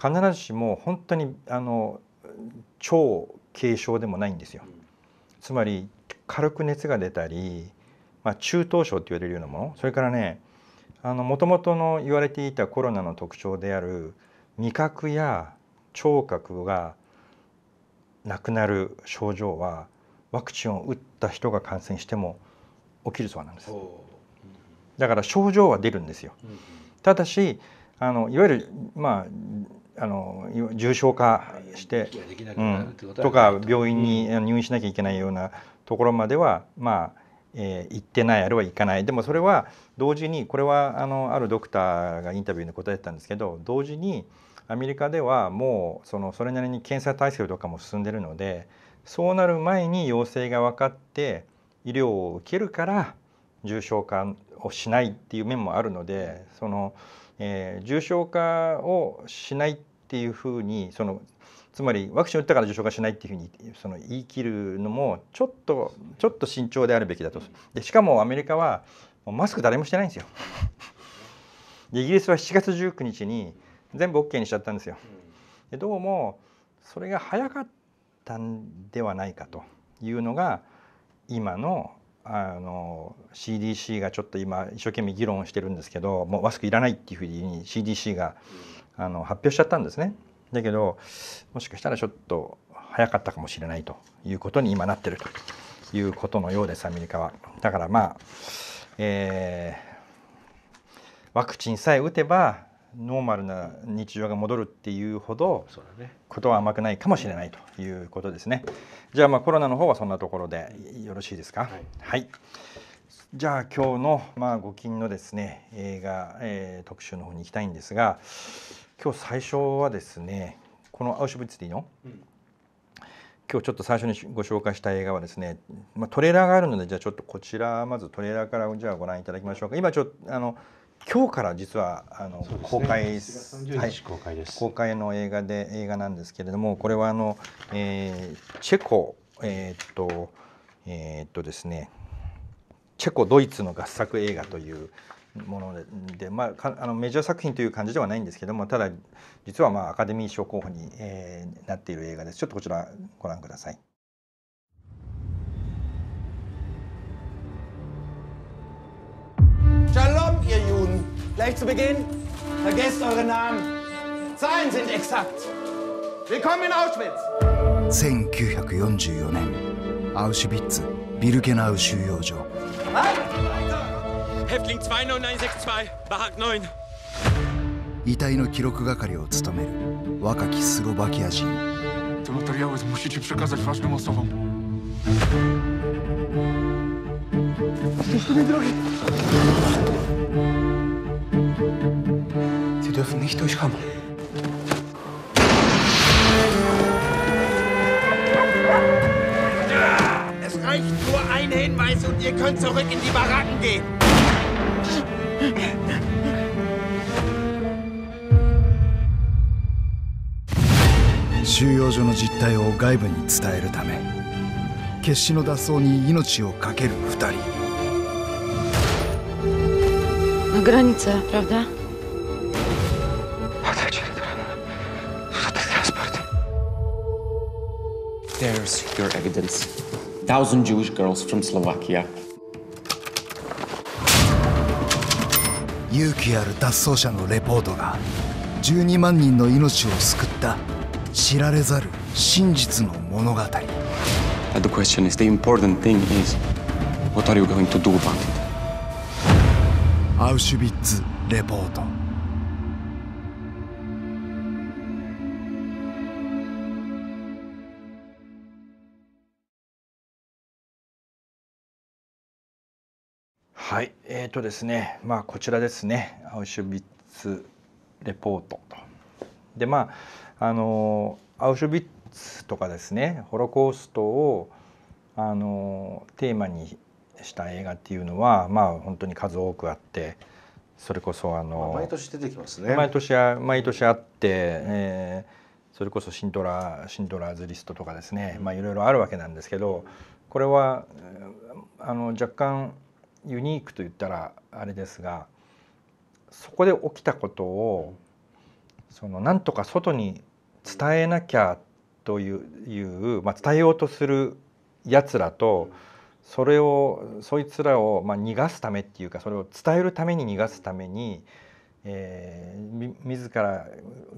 必ずしも本当にあの超軽症でもないんですよ。つまり軽く熱が出たり、まあ、中等症って言われるようなものそれからねもともとの言われていたコロナの特徴である味覚や聴覚がなくなる症状はワクチンを打った人が感染しても起きるそうなんですだから症状は出るんですよただしあのいわゆるまああの重症化して、うん、とか病院に入院しなきゃいけないようなところまでは、まあえー、行ってないあるいは行かないでもそれは同時にこれはあのあるドクターがインタビューに答えてたんですけど同時にアメリカではもうそのそれなりに検査体制とかも進んでるのでそうなる前に陽性が分かって医療を受けるから重症化をしないっていう面もあるのでその。えー、重症化をしないっていうふうにそのつまりワクチン打ったから重症化しないっていうふうにその言い切るのもちょっとちょっと慎重であるべきだとでしかもアメリカはマスク誰もしてないんですよでイギリスは7月19日に全部 OK にしちゃったんですよでどうもそれが早かったんではないかというのが今のあの CDC がちょっと今一生懸命議論してるんですけどもうマスクいらないっていうふうに CDC があの発表しちゃったんですね。だけどもしかしたらちょっと早かったかもしれないということに今なってるということのようですアメリカは。だからまあ、えー、ワクチンさえ打てばノーマルな日常が戻るっていうほどことは甘くないかもしれないということですね。じゃあまあコロナの方はそんなところでよろしいですか。はい、はい、じゃあ今日のまあご近のですね映画、えー、特集の方に行きたいんですが今日最初はですねこのアウシュブツィの、うん今日ちょっと最初にご紹介した映画はですね、まあ、トレーラーがあるのでじゃあちょっとこちらまずトレーラーからじゃあご覧いただきましょうか今ちょっとあの今日から実はあの、ね、公開、はい、公開公開の映画で映画なんですけれどもこれはあの、えー、チェコえー、っとえー、っとですねチェコドイツの合作映画というものでで、まあ、あのメジャー作品という感じではないんですけどもただ実はまあアカデミー賞候補に、えー、なっている映画ですちょっとこちらご覧ください。チャ Gleich zu Beginn, vergesst eure Namen. Zahlen sind exakt. Willkommen in Auschwitz. 1944年、アウシュビッツ・ビルケナウ収容所。Häftling 29962, Barrack 9. 遺体の記録係を務める若きスロバキア人。Te materiały musicie przekazać ważnym osobom. Jesteś drogi. Sie dürfen nicht durchkommen. Es reicht nur ein Hinweis und ihr könnt zurück in die Baracken gehen 収容所の実態を外部に伝えるため決死の脱走に命を懸ける Die 人 На границе, правда? There's your evidence. Thousand Jewish girls from Slovakia. 勇気ある脱走者のレポートが12万人の命を救った知られざる真実の物語 The question is, the important thing is, what are you going to do about it? アウシュビッツレポートはい、えっ、ー、とですね、まあこちらですね、アウシュビッツレポートでまああのアウシュビッツとかですね、ホロコーストをあのテーマにした映画っていうのはまあ本当に数多くあって。それこそあの、毎年出てきますね毎年毎年あって、えー、それこそシントラシントラーズリストとかですね、まあいろいろあるわけなんですけどこれはあの若干ユニークと言ったらあれですがそこで起きたことをそのなんとか外に伝えなきゃというまあ、伝えようとするやつらとそれをそいつらを、まあ、逃がすためっていうかそれを伝えるために逃がすために、えー、自ら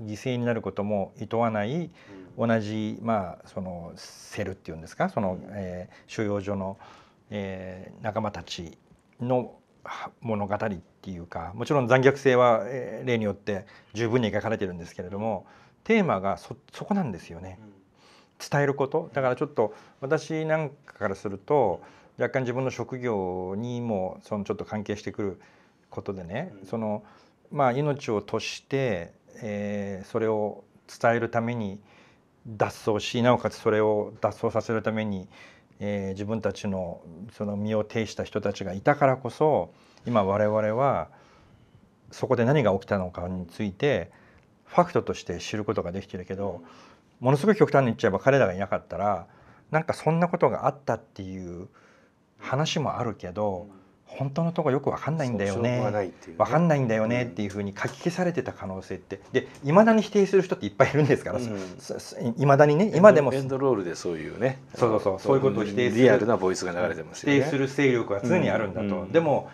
犠牲になることもいとわない同じ、まあ、そのセルっていうんですかその、えー、収容所の、えー、仲間たちの物語っていうかもちろん残虐性は例によって十分に描かれてるんですけれどもテーマがそこなんですよね。伝えることだからちょっと私なんかからすると若干自分の職業にもそのちょっと関係してくることでね、そのまあ、命を賭して、えー、それを伝えるために脱走しなおかつそれを脱走させるためにえー、自分たちのその身を挺した人たちがいたからこそ今我々はそこで何が起きたのかについてファクトとして知ることができてるけどものすごい極端に言っちゃえば彼らがいなかったらなんかそんなことがあったっていう話もあるけど。うん本当のとこよく分かんないんだよねね分かんないんだよねっていうふうに書き消されてた可能性ってでいまだに否定する人っていっぱいいるんですからいま、うん、だにね今でもエンドロールでそういうねそうそうそうそういうことを否定するリアルなボイスが流れてます、ね、否定する勢力は常にあるんだと、うん、でも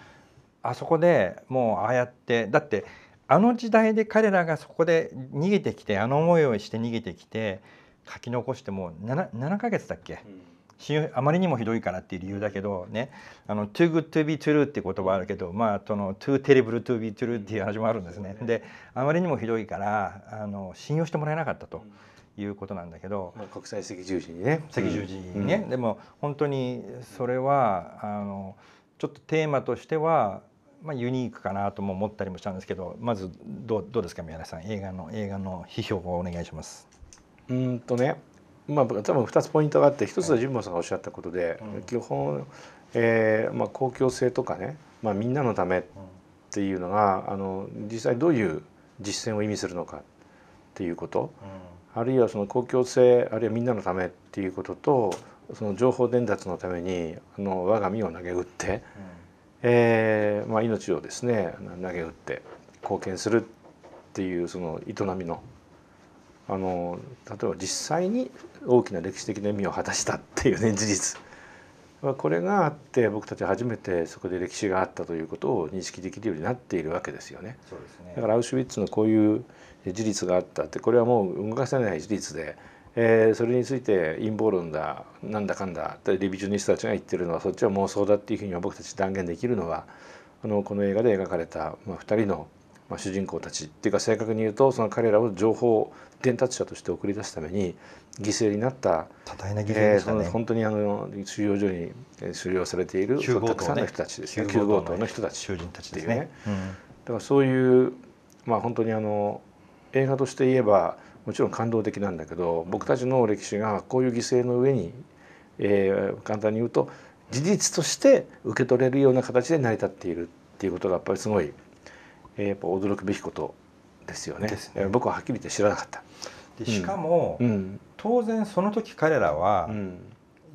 あそこでもうああやってだってあの時代で彼らがそこで逃げてきてあの思いをして逃げてきて書き残してもう 7, 7ヶ月だっけ、うんあまりにもひどいからっていう理由だけどねあの too good to be true って言葉あるけどまあその too terrible to be true っていう話もあるんですね。であまりにもひどいからあの信用してもらえなかったと。いうことなんだけど、国際赤十字にね赤十字にね、うんでも本当にそれはあのちょっとテーマとしてはまあ、ユニークかなとも思ったりもしたんですけどまずどうどうですか宮根さん映画の映画の批評をお願いします。うんとねまあ、多分2つポイントがあって1つは神保さんがおっしゃったことで、基本、えーまあ、公共性とかね、まあ、みんなのためっていうのがあの実際どういう実践を意味するのかっていうこと、うん、あるいはその公共性あるいはみんなのためっていうこととその情報伝達のためにあの我が身を投げ打って、うん、えー、まあ、命をですね投げ打って貢献するっていうその営みのあの例えば実際に大きな歴史的な意味を果たしたっていうね事実これがあって僕たち初めてそこで歴史があったということを認識できるようになっているわけですよね。ねだからアウシュビッツのこういう事実があったってこれはもう動かせない事実で、えー、それについて陰謀論だなんだかんだってリビジョニストたちが言ってるのはそっちは妄想だっていうふうに僕たち断言できるのはあのこの映画で描かれた、まあ、2人のまあ、主人公たちっていうか正確に言うとその彼らを情報伝達者として送り出すために犠牲になった多大な犠牲で、ねえー、本当にあの収容所に収容されている、ね、たくさんの人たちですね9号棟の人たちっていうね、ねうん、だからそういう、まあ、本当にあの映画として言えばもちろん感動的なんだけど僕たちの歴史がこういう犠牲の上に、えー、簡単に言うと事実として受け取れるような形で成り立っているっていうことがやっぱりすごいえー、やっぱ驚くべきことですよね。ね僕ははっきり言って知らなかった。でしかも、うん、当然その時彼らは、うん、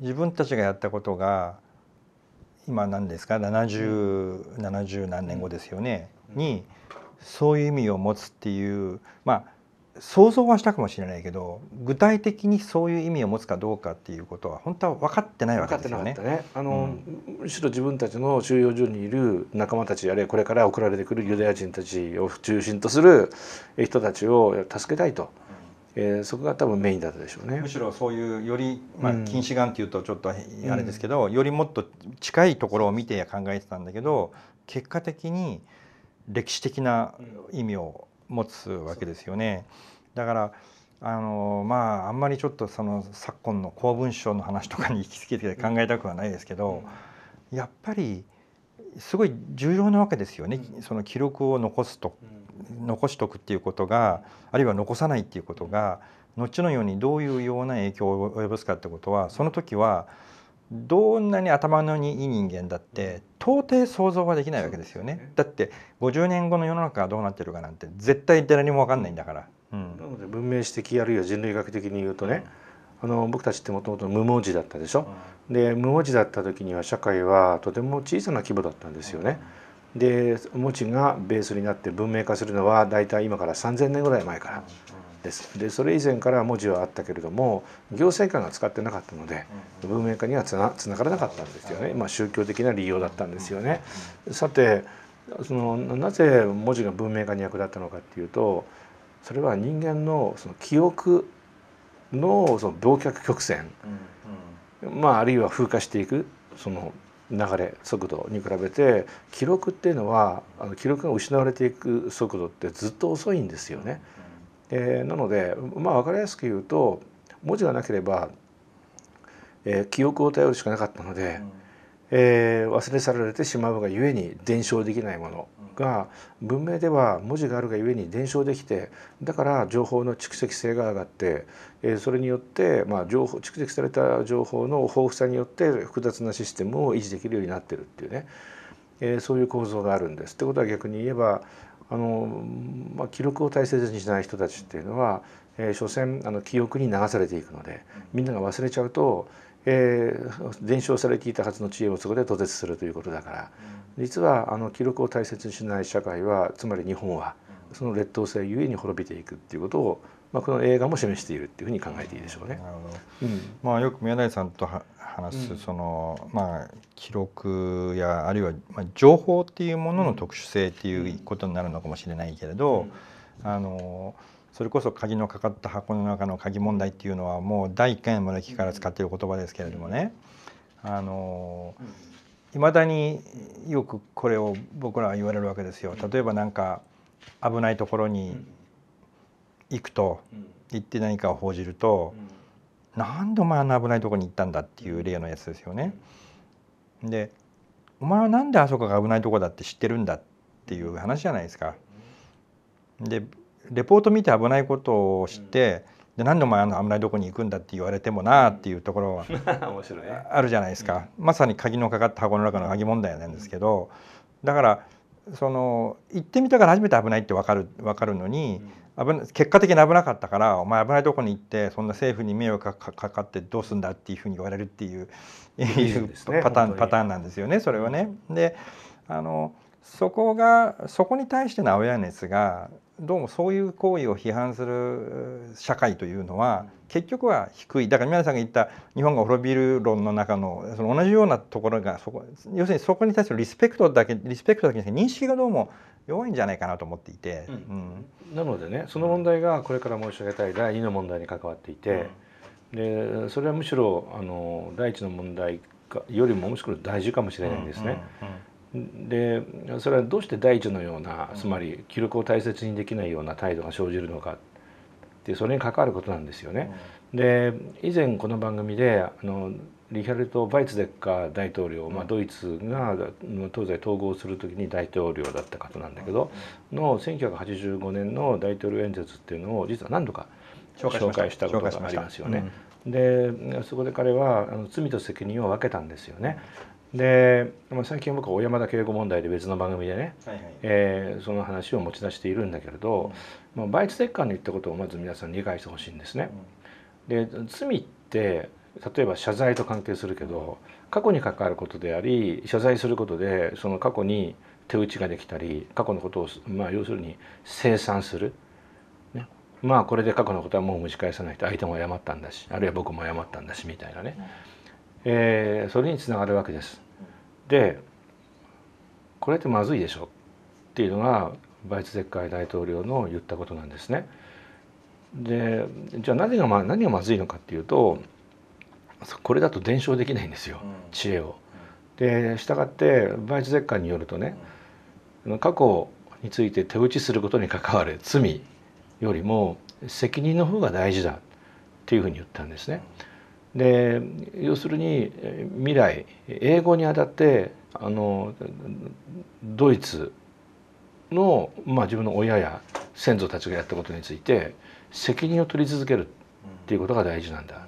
自分たちがやったことが今何ですか7070、何年後ですよね、にそういう意味を持つっていうまあ想像はしたかもしれないけど具体的にそういう意味を持つかどうかっていうことは本当は分かってないわけですよね。ねあの、うん、むしろ自分たちの収容所にいる仲間たちあれこれから送られてくるユダヤ人たちを中心とする人たちを助けたいと。うん、えー、そこが多分メインだったでしょうねむしろそういうより、まあ、近視眼っていうとちょっとあれですけど、うん、よりもっと近いところを見て考えてたんだけど結果的に歴史的な意味を持つわけですよね。だからあのまああんまりちょっとその昨今の公文書の話とかに行き着けて考えたくはないですけど、うん、やっぱりすごい重要なわけですよね、うん、その記録を残すと、うん、残しとくっていうことがあるいは残さないっていうことが後のようにどういうような影響を及ぼすかってことはその時はどんなに頭のいい人間だって到底想像はできないわけですよね、ね、だって50年後の世の中がどうなってるかなんて絶対誰にも分かんないんだから、うん、なので文明史的あるいは人類学的に言うとね、うん、あの僕たちってもともと無文字だったでしょ、うん、で無文字だった時には社会はとても小さな規模だったんですよね、で文字がベースになって文明化するのは大体今から3,000年ぐらい前から。ですでそれ以前から文字はあったけれども行政官が使ってなかったので文明化にはつなつながらなかったんですよね、まあ、宗教的な理由だったんですよね。さてそのなぜ文字が文明化に役立ったのかっていうとそれは人間のその記憶のその忘却曲線、まあ、あるいは風化していくその流れ速度に比べて記録っていうのはあの記録が失われていく速度ってずっと遅いんですよね。えー、なのでまあ分かりやすく言うと文字がなければ、えー、記憶を頼るしかなかったので、うん、えー、忘れ去られてしまうがゆえに伝承できないものが文明では文字があるがゆえに伝承できてだから情報の蓄積性が上がって、えー、それによって、まあ、情報蓄積された情報の豊富さによって複雑なシステムを維持できるようになってるっていうね。えー、そういう構造があるんです。ってことは逆に言えば、あの、まあ、記録を大切にしない人たちっていうのは、えー、所詮あの記憶に流されていくのでみんなが忘れちゃうと、えー、伝承されていたはずの知恵をそこで途絶するということだから実はあの記録を大切にしない社会はつまり日本はその劣等性ゆえに滅びていくっていうことをまあ、この映画も示しているっていうふうに考えていいでしょうね。うん、まあ、よく宮台さんと話すその、まあ、記録やあるいは、まあ、情報っていうものの特殊性っていうことになるのかもしれないけれど、あのそれこそ鍵のかかった箱の中の鍵問題っていうのはもう第一回の村木から使っている言葉ですけれどもね。あのいまだによくこれを僕らは言われるわけですよ。例えばなんか危ないところに行くと、行って何かを報じると、うん、なんでお前あんな危ないとこに行ったんだっていう例のやつですよね。でお前はなんであそこが危ないとこだって知ってるんだっていう話じゃないですか。でレポート見て危ないことを知って、で何でお前あの危ないとこに行くんだって言われてもなあっていうところは あるじゃないですか、まさに鍵のかかった箱の中の鍵問題なんですけどだからその行ってみたから初めて危ないって分かる分かるのに、危結果的に危なかったからお前危ないとこに行ってそんな政府に迷惑かかってどうすんだっていうふうに言われるっていういパターン、パターンなんですよねそれはね。であのそこがそこに対してのアウェアネスがどうもそういう行為を批判する社会というのは結局は低いだから宮根さんが言った日本が滅びる論の中のその同じようなところがそこ要するにそこに対するリスペクトだけリスペクトだけ認識がどうも弱いんじゃないかなと思っていて、なのでねその問題がこれから申し上げたい第2の問題に関わっていて、でそれはむしろあの第1の問題よりもむしろ大事かもしれないんですね。でそれはどうして第一のようなつまり記録を大切にできないような態度が生じるのかってそれに関わることなんですよね。で以前この番組であのリヒャルト・バイツデッカー大統領、まあ、ドイツが東西統合する時に大統領だった方なんだけどの1985年の大統領演説っていうのを実は何度か紹介したことがありますよね。でそこで彼はあの罪と責任を分けたんですよね。で、まあ、最近僕は小山田敬吾問題で別の番組でね、えその話を持ち出しているんだけれど、うん、まあ、バイツ・デッカーの言ったことをまず皆さん理解してほしいんですね。うん、で罪って例えば謝罪と関係するけど過去に関わることであり謝罪することでその過去に手打ちができたり過去のことを、まあ、要するに清算する、ね、まあこれで過去のことはもう蒸し返さないと相手も謝ったんだしあるいは僕も謝ったんだしみたいなね、えー、それにつながるわけです。でこれってまずいでしょっていうのがバイツゼッカ大統領の言ったことなんですね。でじゃあ何が,、ま、何がまずいのかっていうとこれだと伝承できないんですよ、知恵を。で従ってバイツ絶刊によるとね過去について手打ちすることに関わる罪よりも責任の方が大事だっていうふうに言ったんですね。で要するに未来英語にあたってあのドイツの、まあ、自分の親や先祖たちがやったことについて責任を取り続けるっていうことが大事なんだ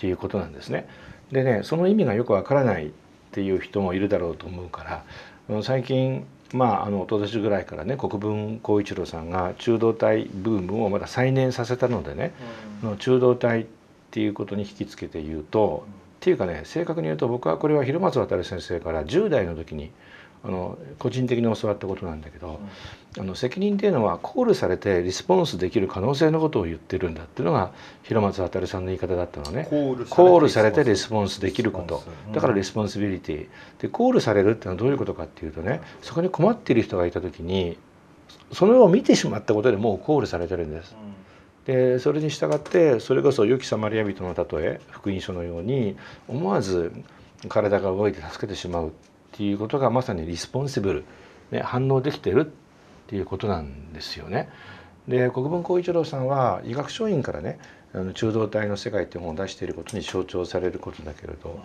っていうことなんですね。でねその意味がよくわからないっていう人もいるだろうと思うから最近まあ、あの一昨年ぐらいからね国分光一郎さんが中道体ブームをまだ再燃させたのでね、うん、中道体っていうことに引きつけて言うと、うん、っていうかね正確に言うと僕はこれは広松渡先生から10代の時にあの個人的に教わったことなんだけど、あの責任っていうのはコールされてリスポンスできる可能性のことを言ってるんだっていうのが広松渉さんの言い方だったのねコールされてリスポンスできること、うん、だからリスポンシビリティでコールされるってのはどういうことかっていうとねそこに困っている人がいた時にそれを見てしまったことでもうコールされてるんです。うんでそれに従ってそれこそ良きサマリア人の例え福音書のように思わず体が動いて助けてしまうっていうことがまさにリスポンシブル、ね、反応できてるっていうことなんですよね。で国分光一郎さんは医学書院からね「あの中道体の世界」っていう本を出していることに象徴されることだけれど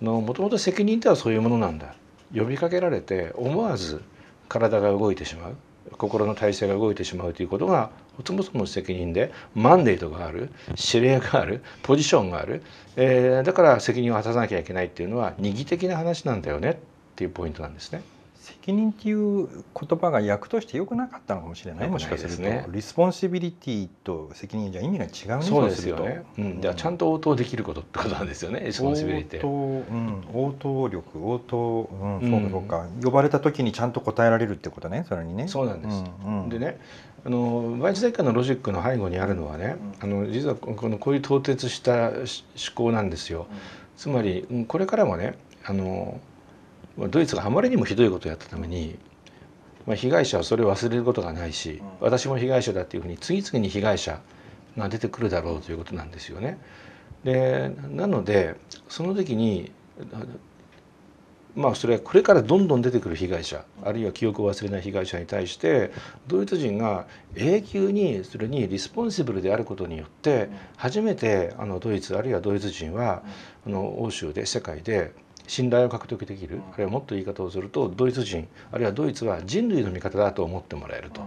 もともと責任ってはそういうものなんだ呼びかけられて思わず体が動いてしまう心の体制が動いてしまうということがそもそも責任でマンデートがある指令があるポジションがある、えー、だから責任を果たさなきゃいけないっていうのは二義的な話なんだよねっていうポイントなんですね。責任っていう言葉が役として良くなかったのかもしれないもしかすると、ね、リスポンシビリティと責任じゃ意味が違うそうですよね、うん、じゃあちゃんと応答できることってことなんですよねリスポンシビリティ応答、うん、応答力応答、うん、そうかそうか、呼ばれた時にちゃんと答えられるってことねそれにねそうなんです、うんうん、でねあの毎日大会のロジックの背後にあるのはね、あの実はこのこういう凍結した思考なんですよ、つまりこれからもねあのドイツがあまりにもひどいことをやったために、まあ、被害者はそれを忘れることがないし私も被害者だっていうふうに次々に被害者が出てくるだろうということなんですよね。でなのでその時にまあそれはこれからどんどん出てくる被害者あるいは記憶を忘れない被害者に対してドイツ人が永久にそれにリスポンシブルであることによって初めてあのドイツあるいはドイツ人はあの欧州で世界で信頼を獲得できるあるいはもっと言い方をするとドイツ人あるいはドイツは人類の味方だと思ってもらえると。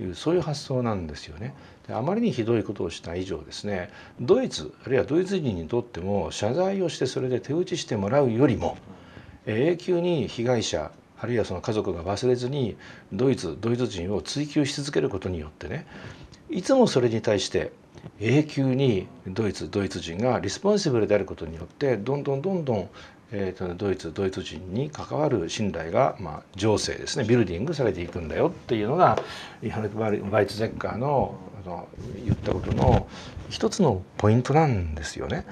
いうそういう発想なんですよねであまりにひどいことをした以上ですねドイツあるいはドイツ人にとっても謝罪をしてそれで手打ちしてもらうよりも永久に被害者あるいはその家族が忘れずにドイツドイツ人を追求し続けることによってねいつもそれに対して永久にドイツドイツ人がリスポンシブルであることによってどんどんどんどんえーと、ドイツドイツ人に関わる信頼が、まあ、情勢ですねビルディングされていくんだよっていうのがハネク・バイツゼッカーのの言ったことの一つのポイントなんですよね。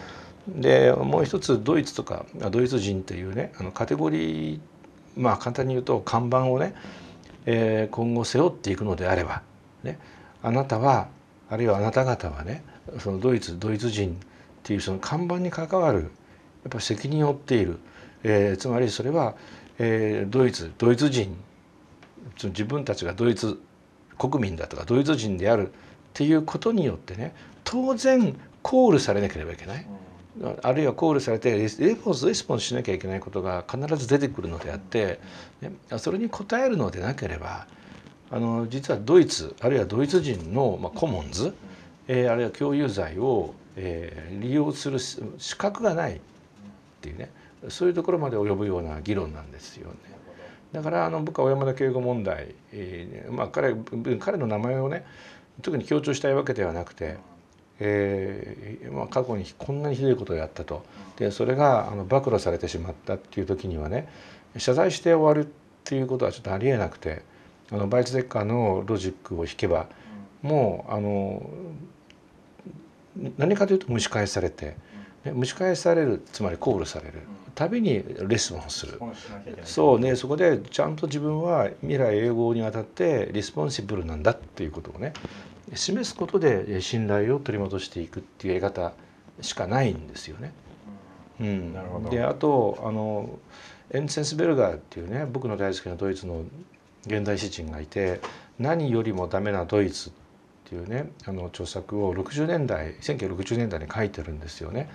でもう一つドイツとかドイツ人っていうねあのカテゴリーまあ簡単に言うと看板をね、えー、今後背負っていくのであれば、ね、あなたはあるいはあなた方はねそのドイツドイツ人っていうその看板に関わるっぱ責任を負っている、えー、つまりそれは、えー、ドイツドイツ人自分たちがドイツ国民だとかドイツ人であるっていうことによってね当然コールされなければいけない、あるいはコールされてレポースレスポンスしなきゃいけないことが必ず出てくるのであって、それに応えるのでなければあの実はドイツあるいはドイツ人の、まあ、コモンズ、えあるいは共有罪を、え利用する資格がないっていうねそういうところまで及ぶような議論なんですよね。だからあの僕は小山田圭吾問題、えーまあ彼、彼の名前をね特に強調したいわけではなくて、えーまあ、過去にこんなにひどいことをやったとでそれがあの暴露されてしまったっていう時にはね謝罪して終わるっていうことはちょっとありえなくてあのバイツゼッカーのロジックを引けばもうあの何かというと蒸し返されて蒸し返されるつまりコールされるたびにレッスンをするそうねそこでちゃんと自分は未来永劫にわたってリスポンシブルなんだっていうことをね示すことで信頼を取り戻していくっていうやり方しかないんですよね。うん、であとあのエンセンスベルガーっていうね僕の大好きなドイツの現代詩人がいて何よりもダメなドイツっっていうねあの著作を60年代1960年代に書いてるんですよね。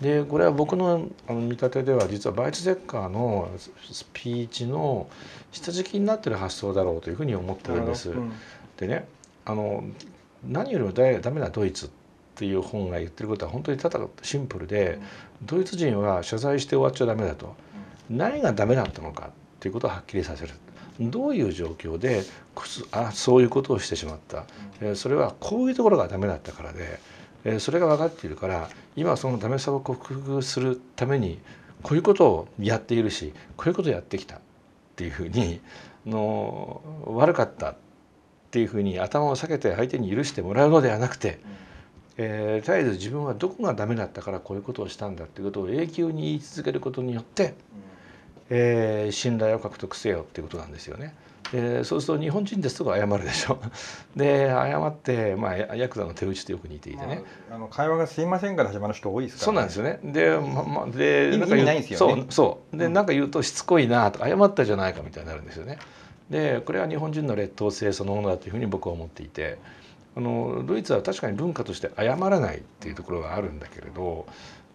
でこれは僕のあの見立てでは実はバイツゼッカーのスピーチの下敷きになってる発想だろうというふうに思ってるんです。うん、でねあの何よりもダメなドイツっていう本が言ってることは本当にただシンプルで、うん、ドイツ人は謝罪して終わっちゃダメだと、うん、何がダメだったのかっていうことをはっきりさせる。どういう状況であそういうことをしてしまった、えそれはこういうところがダメだったからで、えそれが分かっているから今そのダメさを克服するためにこういうことをやっているしこういうことをやってきたっていうふうにの悪かったっていうふうに頭を下げて相手に許してもらうのではなくて、えー、絶えず自分はどこがダメだったからこういうことをしたんだっていうことを永久に言い続けることによって、うえー、信頼を獲得せよっていうことなんですよね。でそうすると日本人ですと謝るでしょ で謝って、まあ、ヤクザの手打ちとよく似ていてね、まあ、あの会話が「すいません」から始まる人多いですから、ね、そうなんですよねで,、まま、でなんか言う、ね、そうそうで、なんか言うとしつこいなと謝ったじゃないかみたいになるんですよねでこれは日本人の劣等性そのものだというふうに僕は思っていてあのドイツは確かに文化として謝らないっていうところがあるんだけれど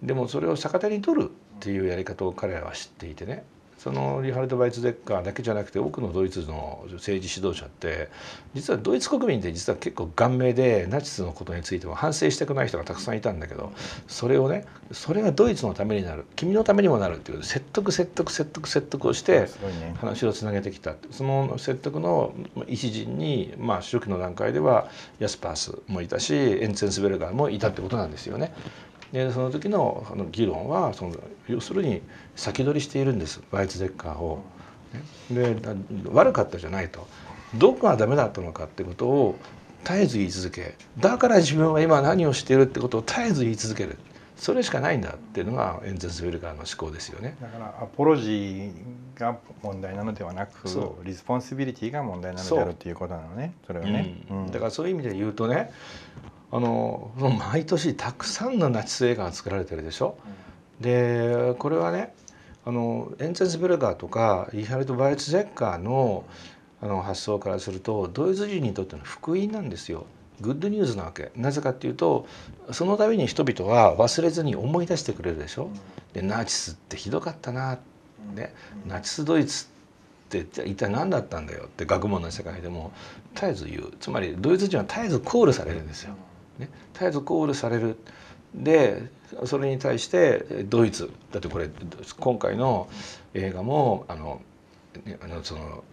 でもそれを逆手に取るっていうやり方を彼らは知っていてねそのリハルト・バイツデッカーだけじゃなくて多くのドイツの政治指導者って実はドイツ国民って実は結構顔面でナチスのことについても反省したくない人がたくさんいたんだけどそれをねそれがドイツのためになる君のためにもなるっていうことで説得説得説得説得をして話をつなげてきたその説得の一陣にまあ初期の段階ではヤスパースもいたしエンツェンスベルガーもいたってことなんですよね。でその時のあの議論はその要するに先取りしているんですワイツゼッカーを。で悪かったじゃないとどこがダメだったのかってことを絶えず言い続けだから自分は今何をしているってことを絶えず言い続けるそれしかないんだっていうのがエンゼルス・ウィルカーの思考ですよねだからアポロジーが問題なのではなくリスポンシビリティが問題なのであるっていうことなのねそれはね、うんうん、だからそういう意味で言うとねあの毎年たくさんのナチス映画が作られてるでしょ。でこれはねあのエンツェンスベルガーとかイーハルト・バイツゼッカーのあの発想からするとドイツ人にとっての福音なんですよ。グッドニュースなわけなぜかっていうとその度に人々は忘れずに思い出してくれるでしょ。でナチスってひどかったな、ね、ナチスドイツって一体何だったんだよって学問の世界でも絶えず言うつまりドイツ人は絶えずコールされるんですよ。ね、絶えずコールされるでそれに対してドイツだってこれ今回の映画もあのあのその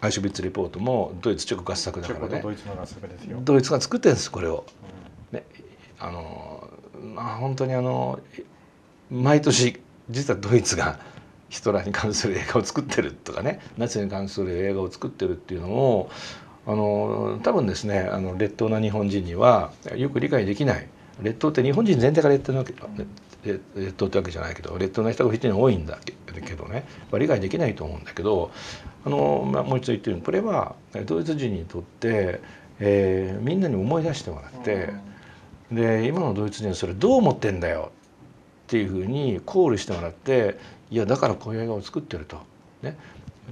アイシュビッツ・リポートもドイツ直合作だからねドイツの合作ですよドイツが作ってるんですこれを。ね、あのまあ本当にあの毎年実はドイツがヒトラーに関する映画を作ってるとかねナチに関する映画を作ってるっていうのをあの多分ですねあの劣等な日本人にはよく理解できない劣等って日本人全体が劣等なわけ劣等ってわけじゃないけど劣等な人が非常に多いんだけどね、まあ、理解できないと思うんだけどあの、まあ、もう一度言ってるようにこれはドイツ人にとって、えー、みんなに思い出してもらって、で今のドイツ人はそれどう思ってんだよっていうふうにコールしてもらっていやだからこういう映画を作ってると、ね、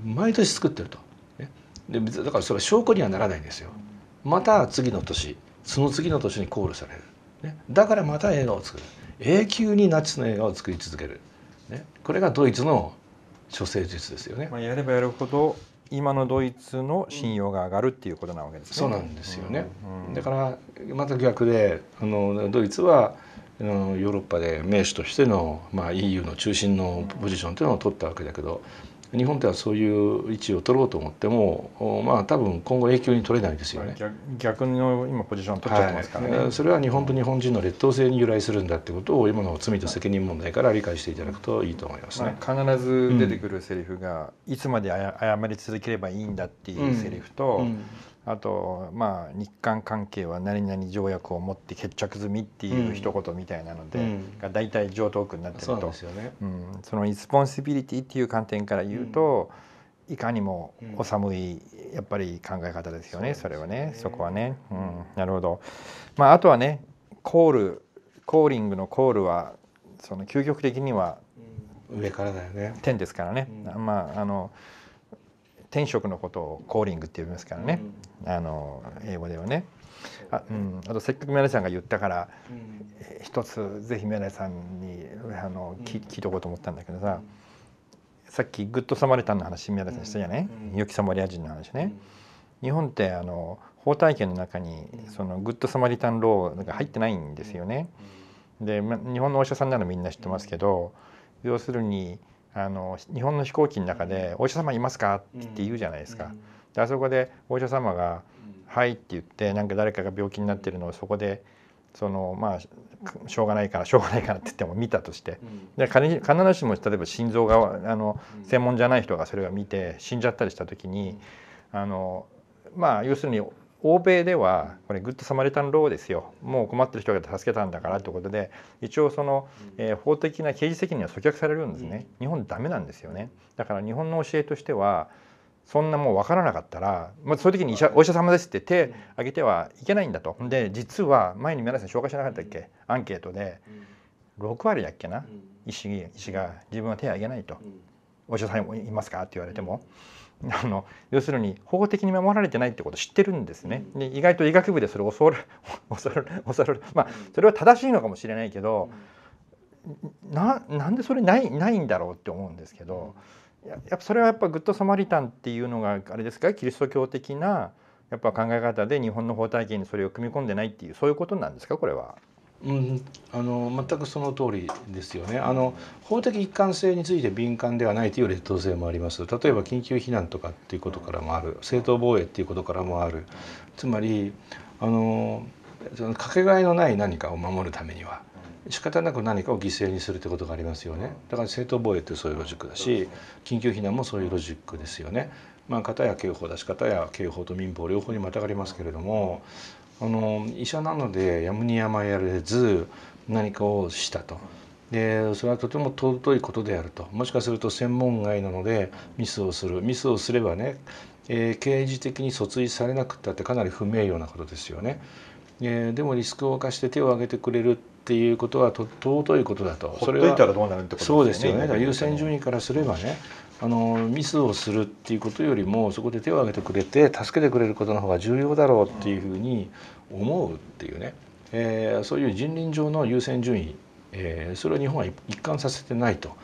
毎年作ってるとでだからそれは証拠にはならないんですよまた次の年その次の年に考慮される、ね、だからまた映画を作る永久にナチスの映画を作り続ける、ね、これがドイツの処世術ですよね、まあ、やればやるほど今のドイツの信用が上がるっていうことなわけですね。そうなんですよね、うんうん、だからまた逆であのドイツはヨーロッパで名手としての、まあ、EU の中心のポジションというのを取ったわけだけど日本ではそういう位置を取ろうと思っても、まあ、多分今後永久に取れないですよね逆の今ポジション取っちゃってますからね、はい、それは日本と日本人の劣等性に由来するんだってことを今の罪と責任問題から理解していただくといいと思いますね、まあ、必ず出てくるセリフが、うん、いつまで謝り続ければいいんだっていうセリフと、うんうんあとまあ日韓関係は何々条約を持って決着済みっていう一言みたいなので、うん、が大体上等句になってるとそ、ねうん、そのリスポンシビリティっていう観点から言うと、うん、いかにもお寒いやっぱり考え方ですよね、それはね、ね、そこはね、うん、なるほど、まあ、あとはねコールコーリングのコールはその究極的には上からだよね天ですからね、まああの天職のことをコーリングって呼びますからね、あの英語ではね。あ,、うん、あとせっかくメラさんが言ったから、う一つぜひメラさんにあの聞聞いとこうと思ったんだけどさ、さっきグッドサマリタンの話メラさんしたじゃない、良きサマリア人の話ね。日本ってあの法体系の中にそのグッドサマリタンローが入ってないんですよね。で日本のお医者さんならみんな知ってますけど要するにあの日本の飛行機の中で「お医者様いますか?」って言うじゃないですか。であそこでお医者様が「はい」って言ってなんか誰かが病気になってるのをそこでそのまあしょうがないからしょうがないからって言っても見たとして、で必ずしも例えば心臓があの専門じゃない人がそれを見て死んじゃったりした時にあのまあ要するに欧米ではこれグッドサマリタンローですよもう困ってる人が助けたんだからということで一応その、えー、法的な刑事責任は阻却されるんですね日本ダメなんですよねだから日本の教えとしてはそんなもう分からなかったら、まあ、そういう時に医者お医者様ですって手挙げてはいけないんだとで実は前に皆さん紹介しなかったっけアンケートで6割だっけな医師医師が自分は手を挙げないと、お医者さんいますかって言われても。あの要するに法的に守られてないってこと知ってるんですね。で意外と医学部でそれを恐る 恐る恐るまあそれは正しいのかもしれないけど、ななんでそれないないんだろうって思うんですけど、やっぱそれはやっぱグッドサマリタンっていうのがあれですかキリスト教的なやっぱ考え方で日本の法体系にそれを組み込んでないっていうそういうことなんですかこれは。うん、あの全くその通りですよねあの法的一貫性について敏感ではないという劣等性もあります例えば緊急避難とかっていうことからもある正当防衛っていうことからもあるつまりあのそのかけがえのない何かを守るためには仕方なく何かを犠牲にするってことがありますよねだから正当防衛ってそういうロジックだし緊急避難もそういうロジックですよねまあ、片や刑法だし片や刑法と民法両方にまたがりますけれどもあの医者なのでやむにやまやれず何かをしたと。でそれはとても尊いことであるともしかすると専門外なのでミスをするミスをすればね、えー、刑事的に訴追されなくったってかなり不名誉なことですよね、えー、でもリスクを冒して手を挙げてくれるっていうことはと尊いことだとそれはそうですよね優先順位からすればね、あのミスをするっていうことよりもそこで手を挙げてくれて助けてくれることの方が重要だろうっていうふうに思うっていうね、えー、そういう人倫上の優先順位、えー、それを日本は一貫させてないと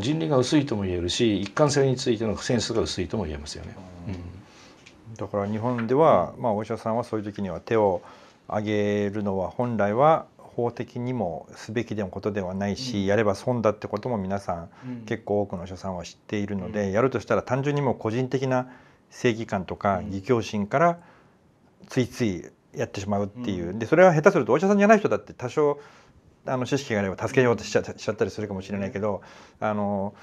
人倫が薄いとも言えるし一貫性についてのセンスが薄いとも言えますよね。だから日本では、まあ、お医者さんはそういう時には手を挙げるのは本来は法的にもすべきでもことではないし、やれば損だってことも皆さん、結構多くの所さんは知っているので、やるとしたら単純にもう個人的な正義感とか義教心からついついやってしまうっていう、でそれは下手するとお医者さんじゃない人だって多少あの知識があれば助けようとしちゃったりするかもしれないけど、あの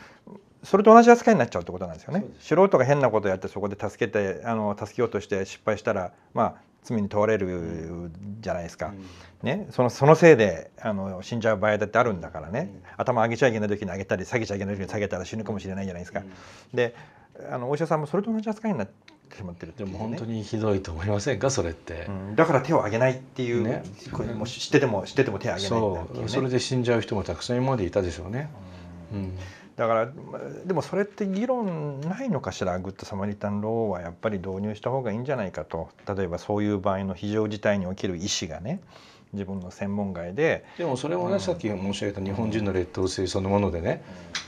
それと同じ扱いになっちゃうってことなんですよね。素人が変なことやってそこで助けてあの助けようとして失敗したらまあ罪に問われるじゃないですか、ね、そのそのせいであの死んじゃう場合だってあるんだからね、頭上げちゃいけない時に上げたり下げちゃいけない時に下げたら死ぬかもしれないじゃないですか。であのお医者さんもそれと同じ扱いになってしまってる、ね、でも本当にひどいと思いませんかそれって、うん、だから手を上げないっていうねこれも知ってても知ってても手を上げない、ね、それで死んじゃう人もたくさん今までいたでしょうね、うん、うんだからでもそれって議論ないのかしらグッドサマリタンローはやっぱり導入した方がいいんじゃないかと例えばそういう場合の非常事態における医師がね自分の専門外ででもそれもね、うん、さっき申し上げた日本人の劣等性そのものでね、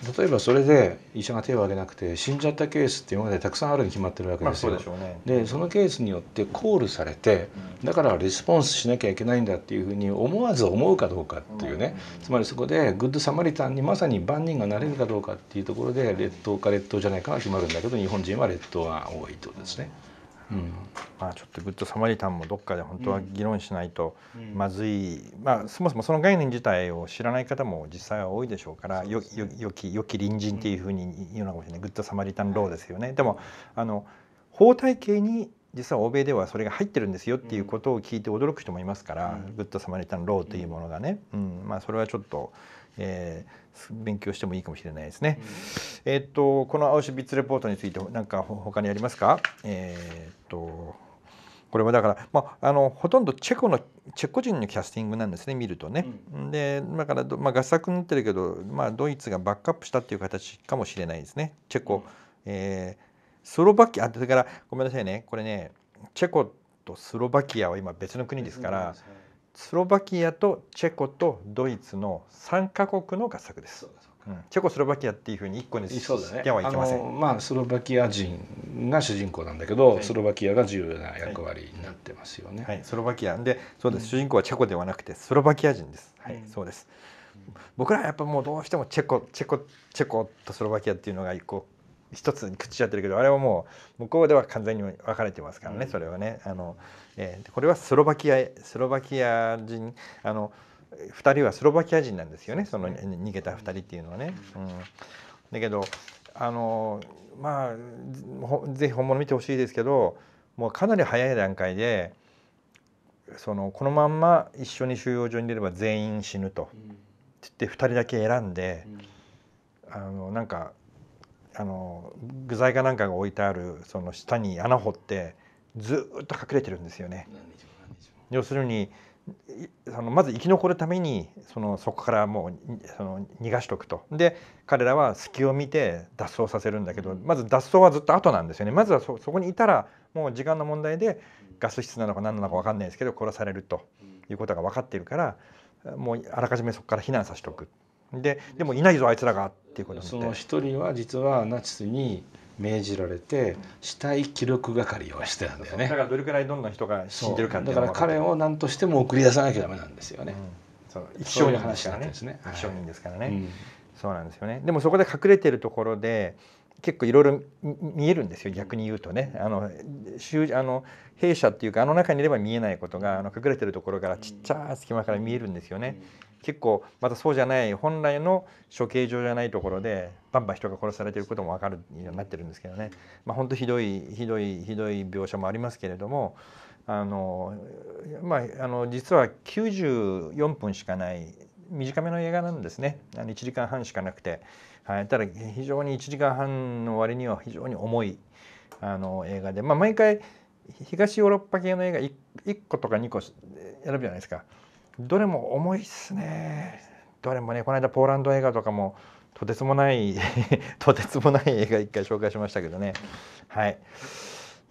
うん、例えばそれで医者が手を挙げなくて死んじゃったケースって今までたくさんあるに決まってるわけですよ。まあ、そで、ね、そのケースによってコールされて、うん、だからレスポンスしなきゃいけないんだっていうふうに思わず思うかどうかっていうね、つまりそこでグッドサマリタンにまさに万人がなれるかどうかっていうところで劣等か劣等じゃないかが決まるんだけど日本人は劣等が多いということですね。まあ、ちょっとグッドサマリタンもどっかで本当は議論しないとまずい、まあ、そもそもその概念自体を知らない方も実際は多いでしょうからよよよきよき隣人っていうふうに言うのかもしれない、グッドサマリタンローですよね。でもあの法体系に実は欧米ではそれが入ってるんですよっていうことを聞いて驚く人もいますから、グッドサマリタンローというものがね、うんまあ、それはちょっと。えー、勉強してもいいかもしれないですね。うん、えっとこのアウシュビッツレポートについて何か他にありますか？えー、っとこれはだから、まあ、あのほとんどチェコのチェコ人のキャスティングなんですね見るとね。うん、でだから、まあ、合作になってるけど、まあ、ドイツがバックアップしたっていう形かもしれないですね。チェコ、うん、えー、スロバキアだからごめんなさいねこれねチェコとスロバキアは今別の国ですから。うんスロバキアとチェコとドイツの3カ国の合作です。うん、チェコスロバキアっていうふうに一個にしてはいけません、ね、まあ、スロバキア人が主人公なんだけど、はい、スロバキアが重要な役割になってますよね。はい、スロバキアでそうです、うん、主人公はチェコではなくてスロバキア人です。はい、うん、そうです。僕らはやっぱもうどうしてもチェコチェコチェコとスロバキアっていうのが一個一つにくっついちゃってるけどあれはもう向こうでは完全に分かれてますからね、それはねあの、えー、これはスロバキアスロバキア人あの2人はスロバキア人なんですよねその逃げた2人っていうのはね。うん、だけどあのまあぜひ本物見てほしいですけどもうかなり早い段階でそのこのまんま一緒に収容所に出れば全員死ぬと、うん、って言って2人だけ選んで、うん、あのなんかあの具材かなんかが置いてあるその下に穴掘ってずっと隠れてるんですよね。要するにそのまず生き残るためにそのそこからもうその逃がしとくとで彼らは隙を見て脱走させるんだけどまず脱走はずっと後なんですよねまずはそこにいたらもう時間の問題でガス室なのか何なのか分かんないですけど殺されるということが分かっているからもうあらかじめそこから避難させておくででもいないぞあいつらがっていうことその一人は実はナチスに命じられて死体記録係をしてたんだよねだからどれくらいどんな人が死んでるかだから彼を何としても送り出さなきゃダメなんですよね、うん、そう一生の話がね一生人ですからね、うん、そうなんですよねでもそこで隠れてるところで結構いろいろ見えるんですよ逆に言うとねあのあの弊社っていうかあの中にいれば見えないことがあの隠れてるところからちっちゃい隙間から見えるんですよね。うん結構またそうじゃない本来の処刑場じゃないところでバンバン人が殺されてることも分かるようになってるんですけどね、まあ、本当ひどいひどいひどい描写もありますけれどもあの、まあ、あの実は94分しかない短めの映画なんですねあの1時間半しかなくて、はい、ただ非常に1時間半の割には非常に重いあの映画で、まあ、毎回東ヨーロッパ系の映画 1, 1個とか2個選ぶじゃないですか。どれも重いっすねどれもねこの間ポーランド映画とかもとてつもない とてつもない映画一回紹介しましたけどねはい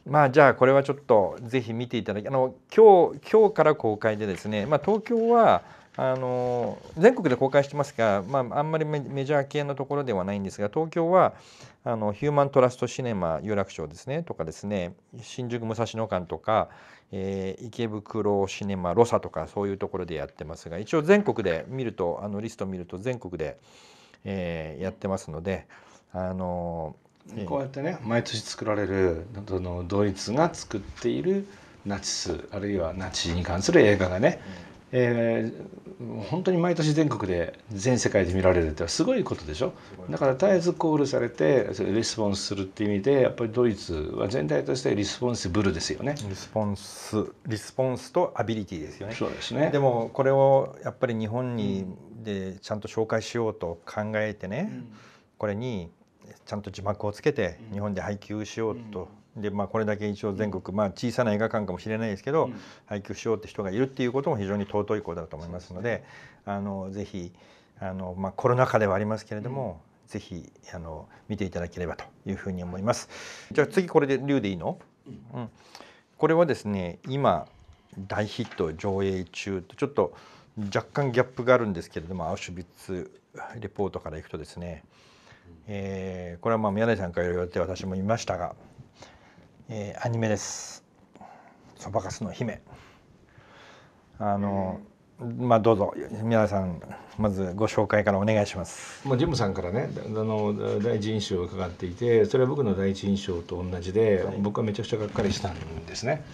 まあじゃあこれはちょっとぜひ見ていただきあの今日今日から公開でですね、まあ、東京はあの全国で公開してますが、まあ、あんまりメジャー系のところではないんですが東京はあのヒューマントラストシネマ有楽町ですねとかですね新宿武蔵野館とか、えー、池袋シネマロサとかそういうところでやってますが一応全国で見るとあのリスト見ると全国で、えー、やってますのであのー、こうやってね毎年作られるそのドイツが作っているナチスあるいはナチに関する映画がね、えー、本当に毎年全国で全世界で見られるってすごいことでしょだから絶えずコールされてレスポンスするっていう意味でやっぱりドイツは全体としてリスポンスブルですよねリスポンスリスポンスとアビリティですよねそうですねでもこれをやっぱり日本にでちゃんと紹介しようと考えてね、うん、これにちゃんと字幕をつけて日本で配給しようとで、まあ、これだけ一応全国、まあ、小さな映画館かもしれないですけど、うん、配給しようって人がいるっていうことも非常に尊いことだと思いますので、ね、あのぜひあの、まあ、コロナ禍ではありますけれども、うん、ぜひあの見ていただければというふうに思います。じゃあ次これで竜でいいの、うん、これはですね今大ヒット上映中とちょっと若干ギャップがあるんですけれどもアウシュビッツレポートからいくとですね、えー、これはまあ宮根さんから言われて私も見ましたがえー、アニメです「そばかすの姫」あの、うん、まあどうぞ皆さんまずご紹介からお願いします。まあジムさんからねあの第一印象を伺っていてそれは僕の第一印象と同じで、はい、僕はめちゃくちゃがっかりしたんですね。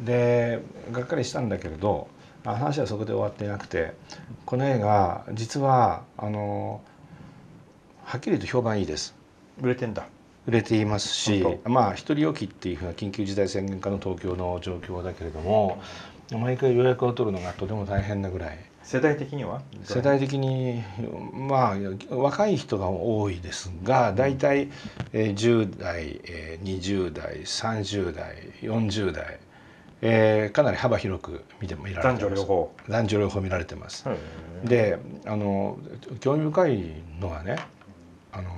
でがっかりしたんだけれど話はそこで終わっていなくてこの映画実はあのはっきりと評判いいです。売れてんだ売れていますし、まあ、一人置きっていうふうな緊急事態宣言下の東京の状況だけれども毎回予約を取るのがとても大変なぐらい。世代的には世代的にまあ若い人が多いですが大体10代20代30代40代、えー、かなり幅広く見てもいられてます男女両方男女両方見られてますであの興味深いのはねあの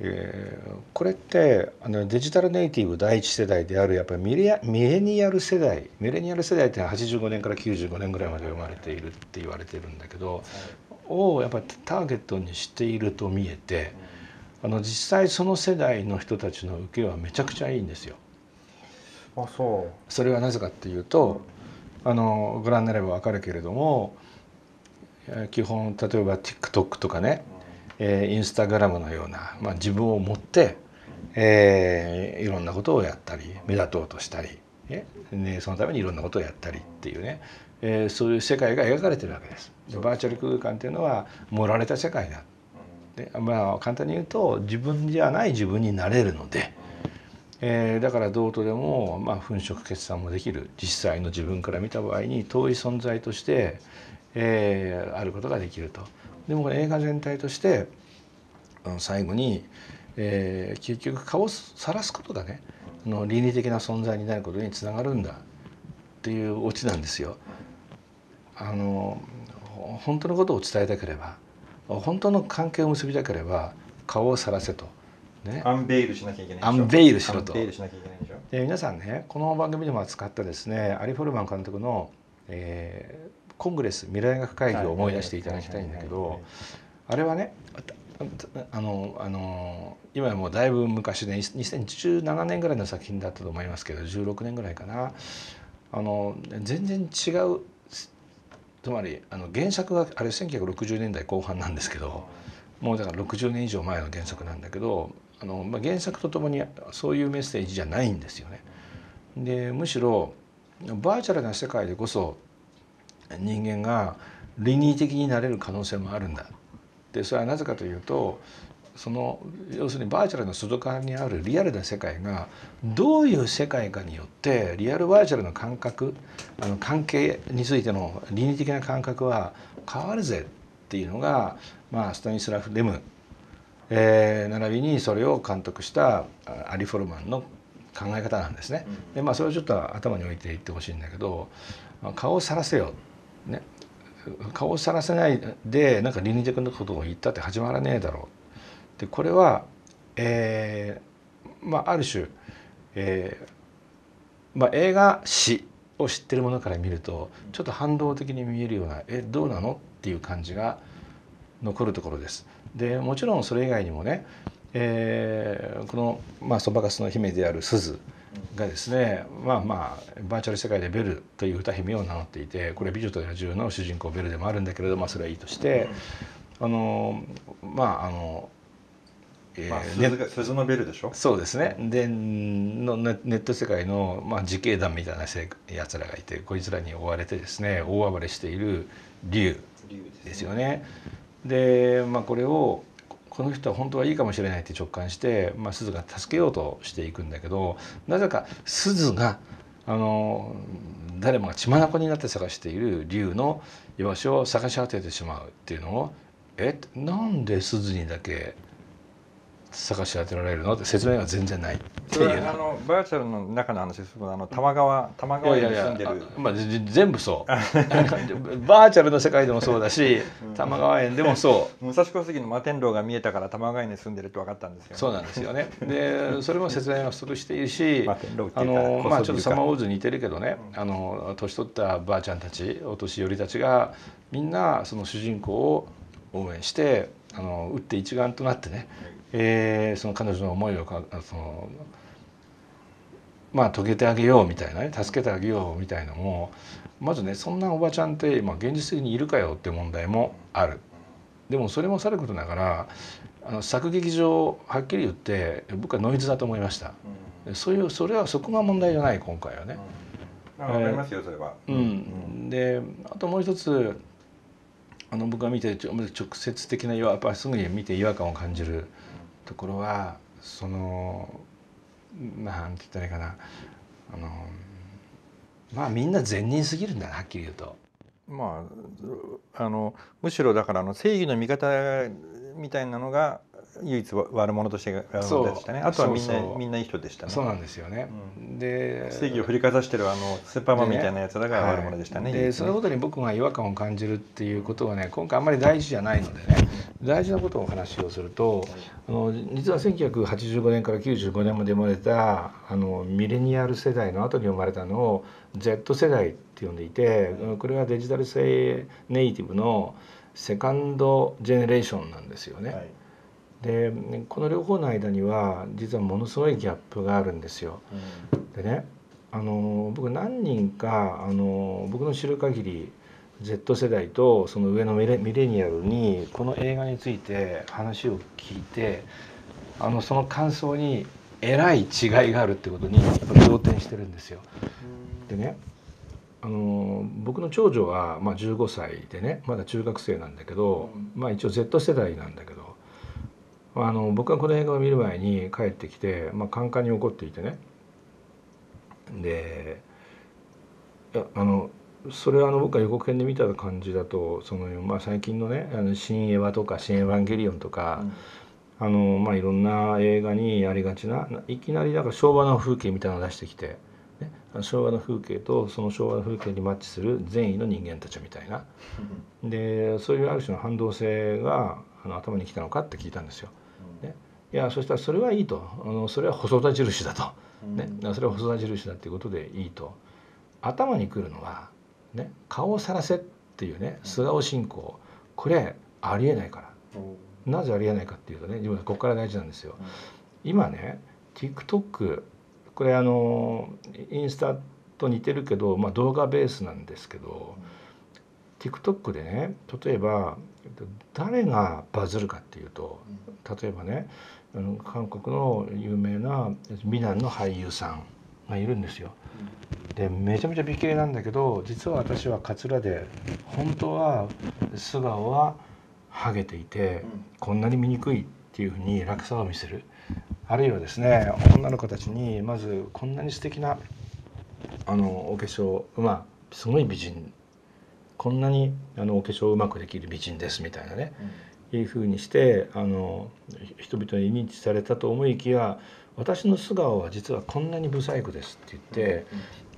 えこれってあのデジタルネイティブ第一世代であるやっぱりミレニアル世代ミレニアル世代って85年から95年ぐらいまで生まれているって言われてるんだけど、をやっぱりターゲットにしていると見えて、あの実際その世代の人たちの受けはめちゃくちゃいいんですよ。あそうそれはなぜかっていうと、あのご覧になれば分かるけれども基本例えば TikTok とかね、えー、インスタグラムのような、まあ、自分を持って、えー、いろんなことをやったり目立とうとしたり、ね、そのためにいろんなことをやったりっていうね、えー、そういう世界が描かれてるわけです。でバーチャル空間っていうのは盛られた世界だで、まあ、簡単に言うと自分じゃない自分になれるので。えー、だからどうとでも、まあ、粉飾決算もできる実際の自分から見た場合に遠い存在として、えー、あることができると。でもこれ映画全体として最後に、えー、結局顔を晒すことがねの倫理的な存在になることにつながるんだっていうオチなんですよ。あの本当のことを伝えたければ本当の関係を結びたければ顔を晒せと。ね、アンベイルしなきゃいけないアンベイルしろとで皆さんねこの番組でも扱ったですねアリ・フォルマン監督の、えーコングレス未来学会議を思い出していただきたいんだけどあれはねあのあの今もうだいぶ昔で、ね、2017年ぐらいの作品だったと思いますけど16年ぐらいかなあの全然違うつまりあの原作があれ1960年代後半なんですけどもうだから60年以上前の原作なんだけどあの、まあ、原作とともにそういうメッセージじゃないんですよね。でむしろバーチャルな世界でこそ人間が倫理的になれる可能性もあるんだでそれはなぜかというとその要するにバーチャルの外側にあるリアルな世界がどういう世界かによってリアルバーチャルの感覚あの関係についての倫理的な感覚は変わるぜっていうのが、まあ、スタニスラフ・レム、えー、並びにそれを監督したアリ・フォルマンの考え方なんですね。でまあそれをちょっと頭に置いていってほしいんだけど顔をさらせよっね、顔をさらせないでなんか倫理的なことを言ったって始まらねえだろうでこれは、えーまあ、ある種、えーまあ、映画史を知ってるものから見るとちょっと反動的に見えるような「えどうなの?」っていう感じが残るところです。でもちろんそれ以外にもね、えー、この、まあ、そばかすの姫である鈴がですねまあまあバーチャル世界でベルという歌姫を名乗っていてこれ「美女と野獣」の主人公ベルでもあるんだけれどまあそれはいいとしてあのまああの。えー、まあ、鈴のベルでしょそうですねでのネット世界の、まあ、自警団みたいなやつらがいてこいつらに追われてですね大暴れしている竜ですよね。で、まあ、これをこの人は本当はいいかもしれないって直感して、まあ、鈴が助けようとしていくんだけどなぜか鈴があの誰もが血眼になって探している竜の居場所を探し当ててしまうっていうのを「えなんで鈴にだけ探し当てられるのって説明は全然ないっていうあのバーチャルの中の話ですあの玉川玉川に住んでるまあ、全部そう バーチャルの世界でもそうだしうん、玉川園でもそう武蔵小杉の摩天楼が見えたから玉川園に住んでるって分かったんですよ、ね、そうなんですよねでそれも説明が不足しているしあのまあちょっとサマーウォーズ似てるけどね、うん、あの年取ったばあちゃんたちお年寄りたちがみんなその主人公を応援してあの打って一丸となってね、えー、その彼女の思いをかそのまあ遂げてあげようみたいなね助けてあげようみたいのもまずねそんなおばちゃんって今現実的にいるかよって問題もある。でもそれもさることながらあの作劇上はっきり言って僕はノイズだと思いました、うん、そういうそれはそこが問題じゃない今回はね。うん、うん、であともう一つあの僕が見て直接的なやっぱりすぐに見て違和感を感じる。ところはそのなんて言ったらいいかなあのまあみんな善人すぎるんだなはっきり言うと。まあ、あのむしろだからあの正義の味方みたいなのが唯一悪者として悪者でしたねあとはみんなみんないい人でしたねそうなんですよね、うん、で正義を振りかざしてるあのスーパーマンみたいなやつらが悪者でしたね、ねはい、で、そのことに僕が違和感を感じるっていうことはね今回あんまり大事じゃないのでね大事なことをお話をするとあの実は1985年から95年まで生まれたあのミレニアル世代の後に生まれたのを Z 世代って呼んでいてこれはデジタル性ネイティブのセカンドジェネレーションなんですよね。はいでこの両方の間には実はものすごいギャップがあるんですよ。うん、でねあの僕何人かあの僕の知る限り Z 世代とその上のミレミレニアルにこの映画について話を聞いてあのその感想にえらい違いがあるってことにやっぱ仰天してるんですよ。でねあの僕の長女は、まあ、15歳でねまだ中学生なんだけど、まあ、一応 Z 世代なんだけどあの僕はこの映画を見る前に帰ってきて、まあ、カンカンに怒っていてねでいやあのそれはあの僕が予告編で見た感じだとその、まあ、最近のね「あの新エヴァ」とか「新エヴァンゲリオン」とか、うん、あのまあ、いろんな映画にありがちないきなりなんか昭和の風景みたいなのを出してきて、ね、昭和の風景とその昭和の風景にマッチする善意の人間たちみたいな、でそういうある種の反動性があの頭にきたのかって聞いたんですよ。いやそしたらそれはいいとあのそれは細田印だと、ね、それは細田印だっていうことでいいと頭にくるのは、ね、顔をさらせっていうね素顔信仰これありえないから、なぜありえないかっていうとね自分ここから大事なんですよ。今ね TikTok これあのインスタと似てるけど、まあ、動画ベースなんですけど、TikTok でね例えば誰がバズるかっていうと例えばね韓国の有名な美男の俳優さんがいるんですよ。でめちゃめちゃ美形なんだけど実は私はカツラで本当は素顔はハゲていてこんなに醜いっていうふうに落差を見せるあるいはですね女の子たちにまずこんなに素敵なあのお化粧まあすごい美人こんなにあのお化粧うまくできる美人ですみたいなね、うんいうふうにしてあの人々に認知されたと思いきや私の素顔は実はこんなに不細工ですって言って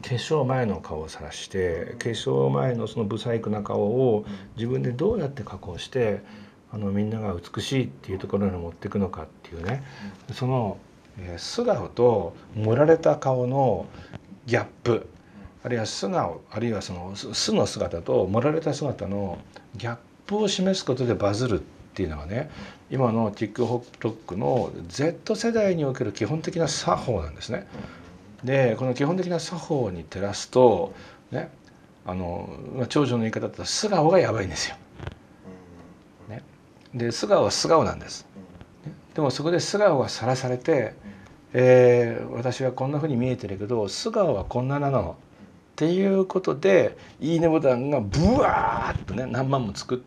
化粧前の顔を晒して化粧前のその不細工な顔を自分でどうやって加工してあのみんなが美しいっていうところに持っていくのかっていうねその素顔と盛られた顔のギャップあるいは素顔あるいはその素の姿と盛られた姿のギャップを示すことでバズるっっていうのはね今の TikTok の Z 世代における基本的な作法なんですね。でこの基本的な作法に照らすとねあの、まあ、長女の言い方だったら素顔がやばいんですよ。ね、で素顔は素顔なんです。ね、でもそこで素顔がさらされて、えー、私はこんなふうに見えてるけど素顔はこんななの。っていうことで「いいね」ボタンがブワーッとね何万もつくっ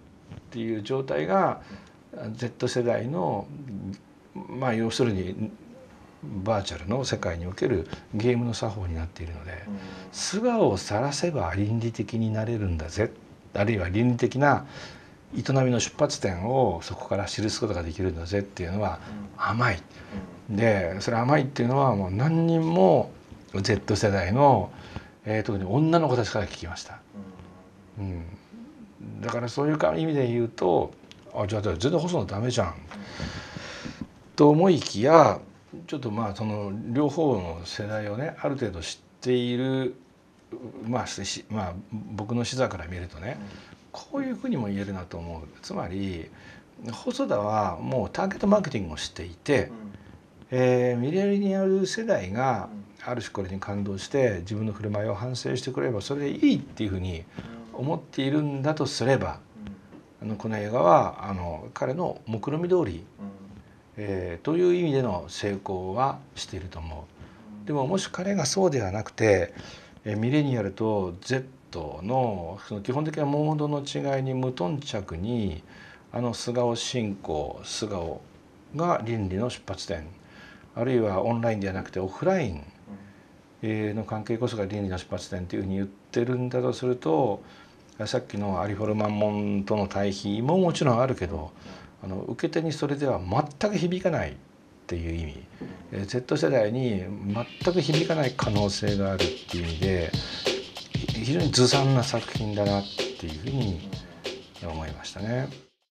ていう状態が Z 世代のまあ要するにバーチャルの世界におけるゲームの作法になっているので、素顔を晒せば倫理的になれるんだぜあるいは倫理的な営みの出発点をそこから記すことができるんだぜっていうのは甘い、でそれ甘いっていうのはもう何人も Z 世代の、えー、特に女の子たちから聞きました。うん、だからそういう意味で言うとあじゃあ全然細野ダメじゃん、と思いきやちょっとまあその両方の世代をねある程度知っている、まあ、まあ僕の視座から見るとね、こういうふうにも言えるなと思うつまり細田はもうターゲットマーケティングをしていて、うえー、ミレニアル世代がある種これに感動して自分の振る舞いを反省してくれればそれでいいっていうふうに思っているんだとすればあのこの映画はあの彼の目論見み通り、えー、という意味での成功はしていると思う。でももし彼がそうではなくて、えー、ミレニアルと Z のその基本的なモードの違いに無頓着にあの素顔信仰素顔が倫理の出発点あるいはオンラインではなくてオフラインの関係こそが倫理の出発点というふうに言ってるんだとするとさっきのアリ・フォルマンモンとの対比ももちろんあるけどあの受け手にそれでは全く響かないっていう意味、え Z 世代に全く響かない可能性があるっていう意味で非常にずさんな作品だなっていうふうに思いましたね。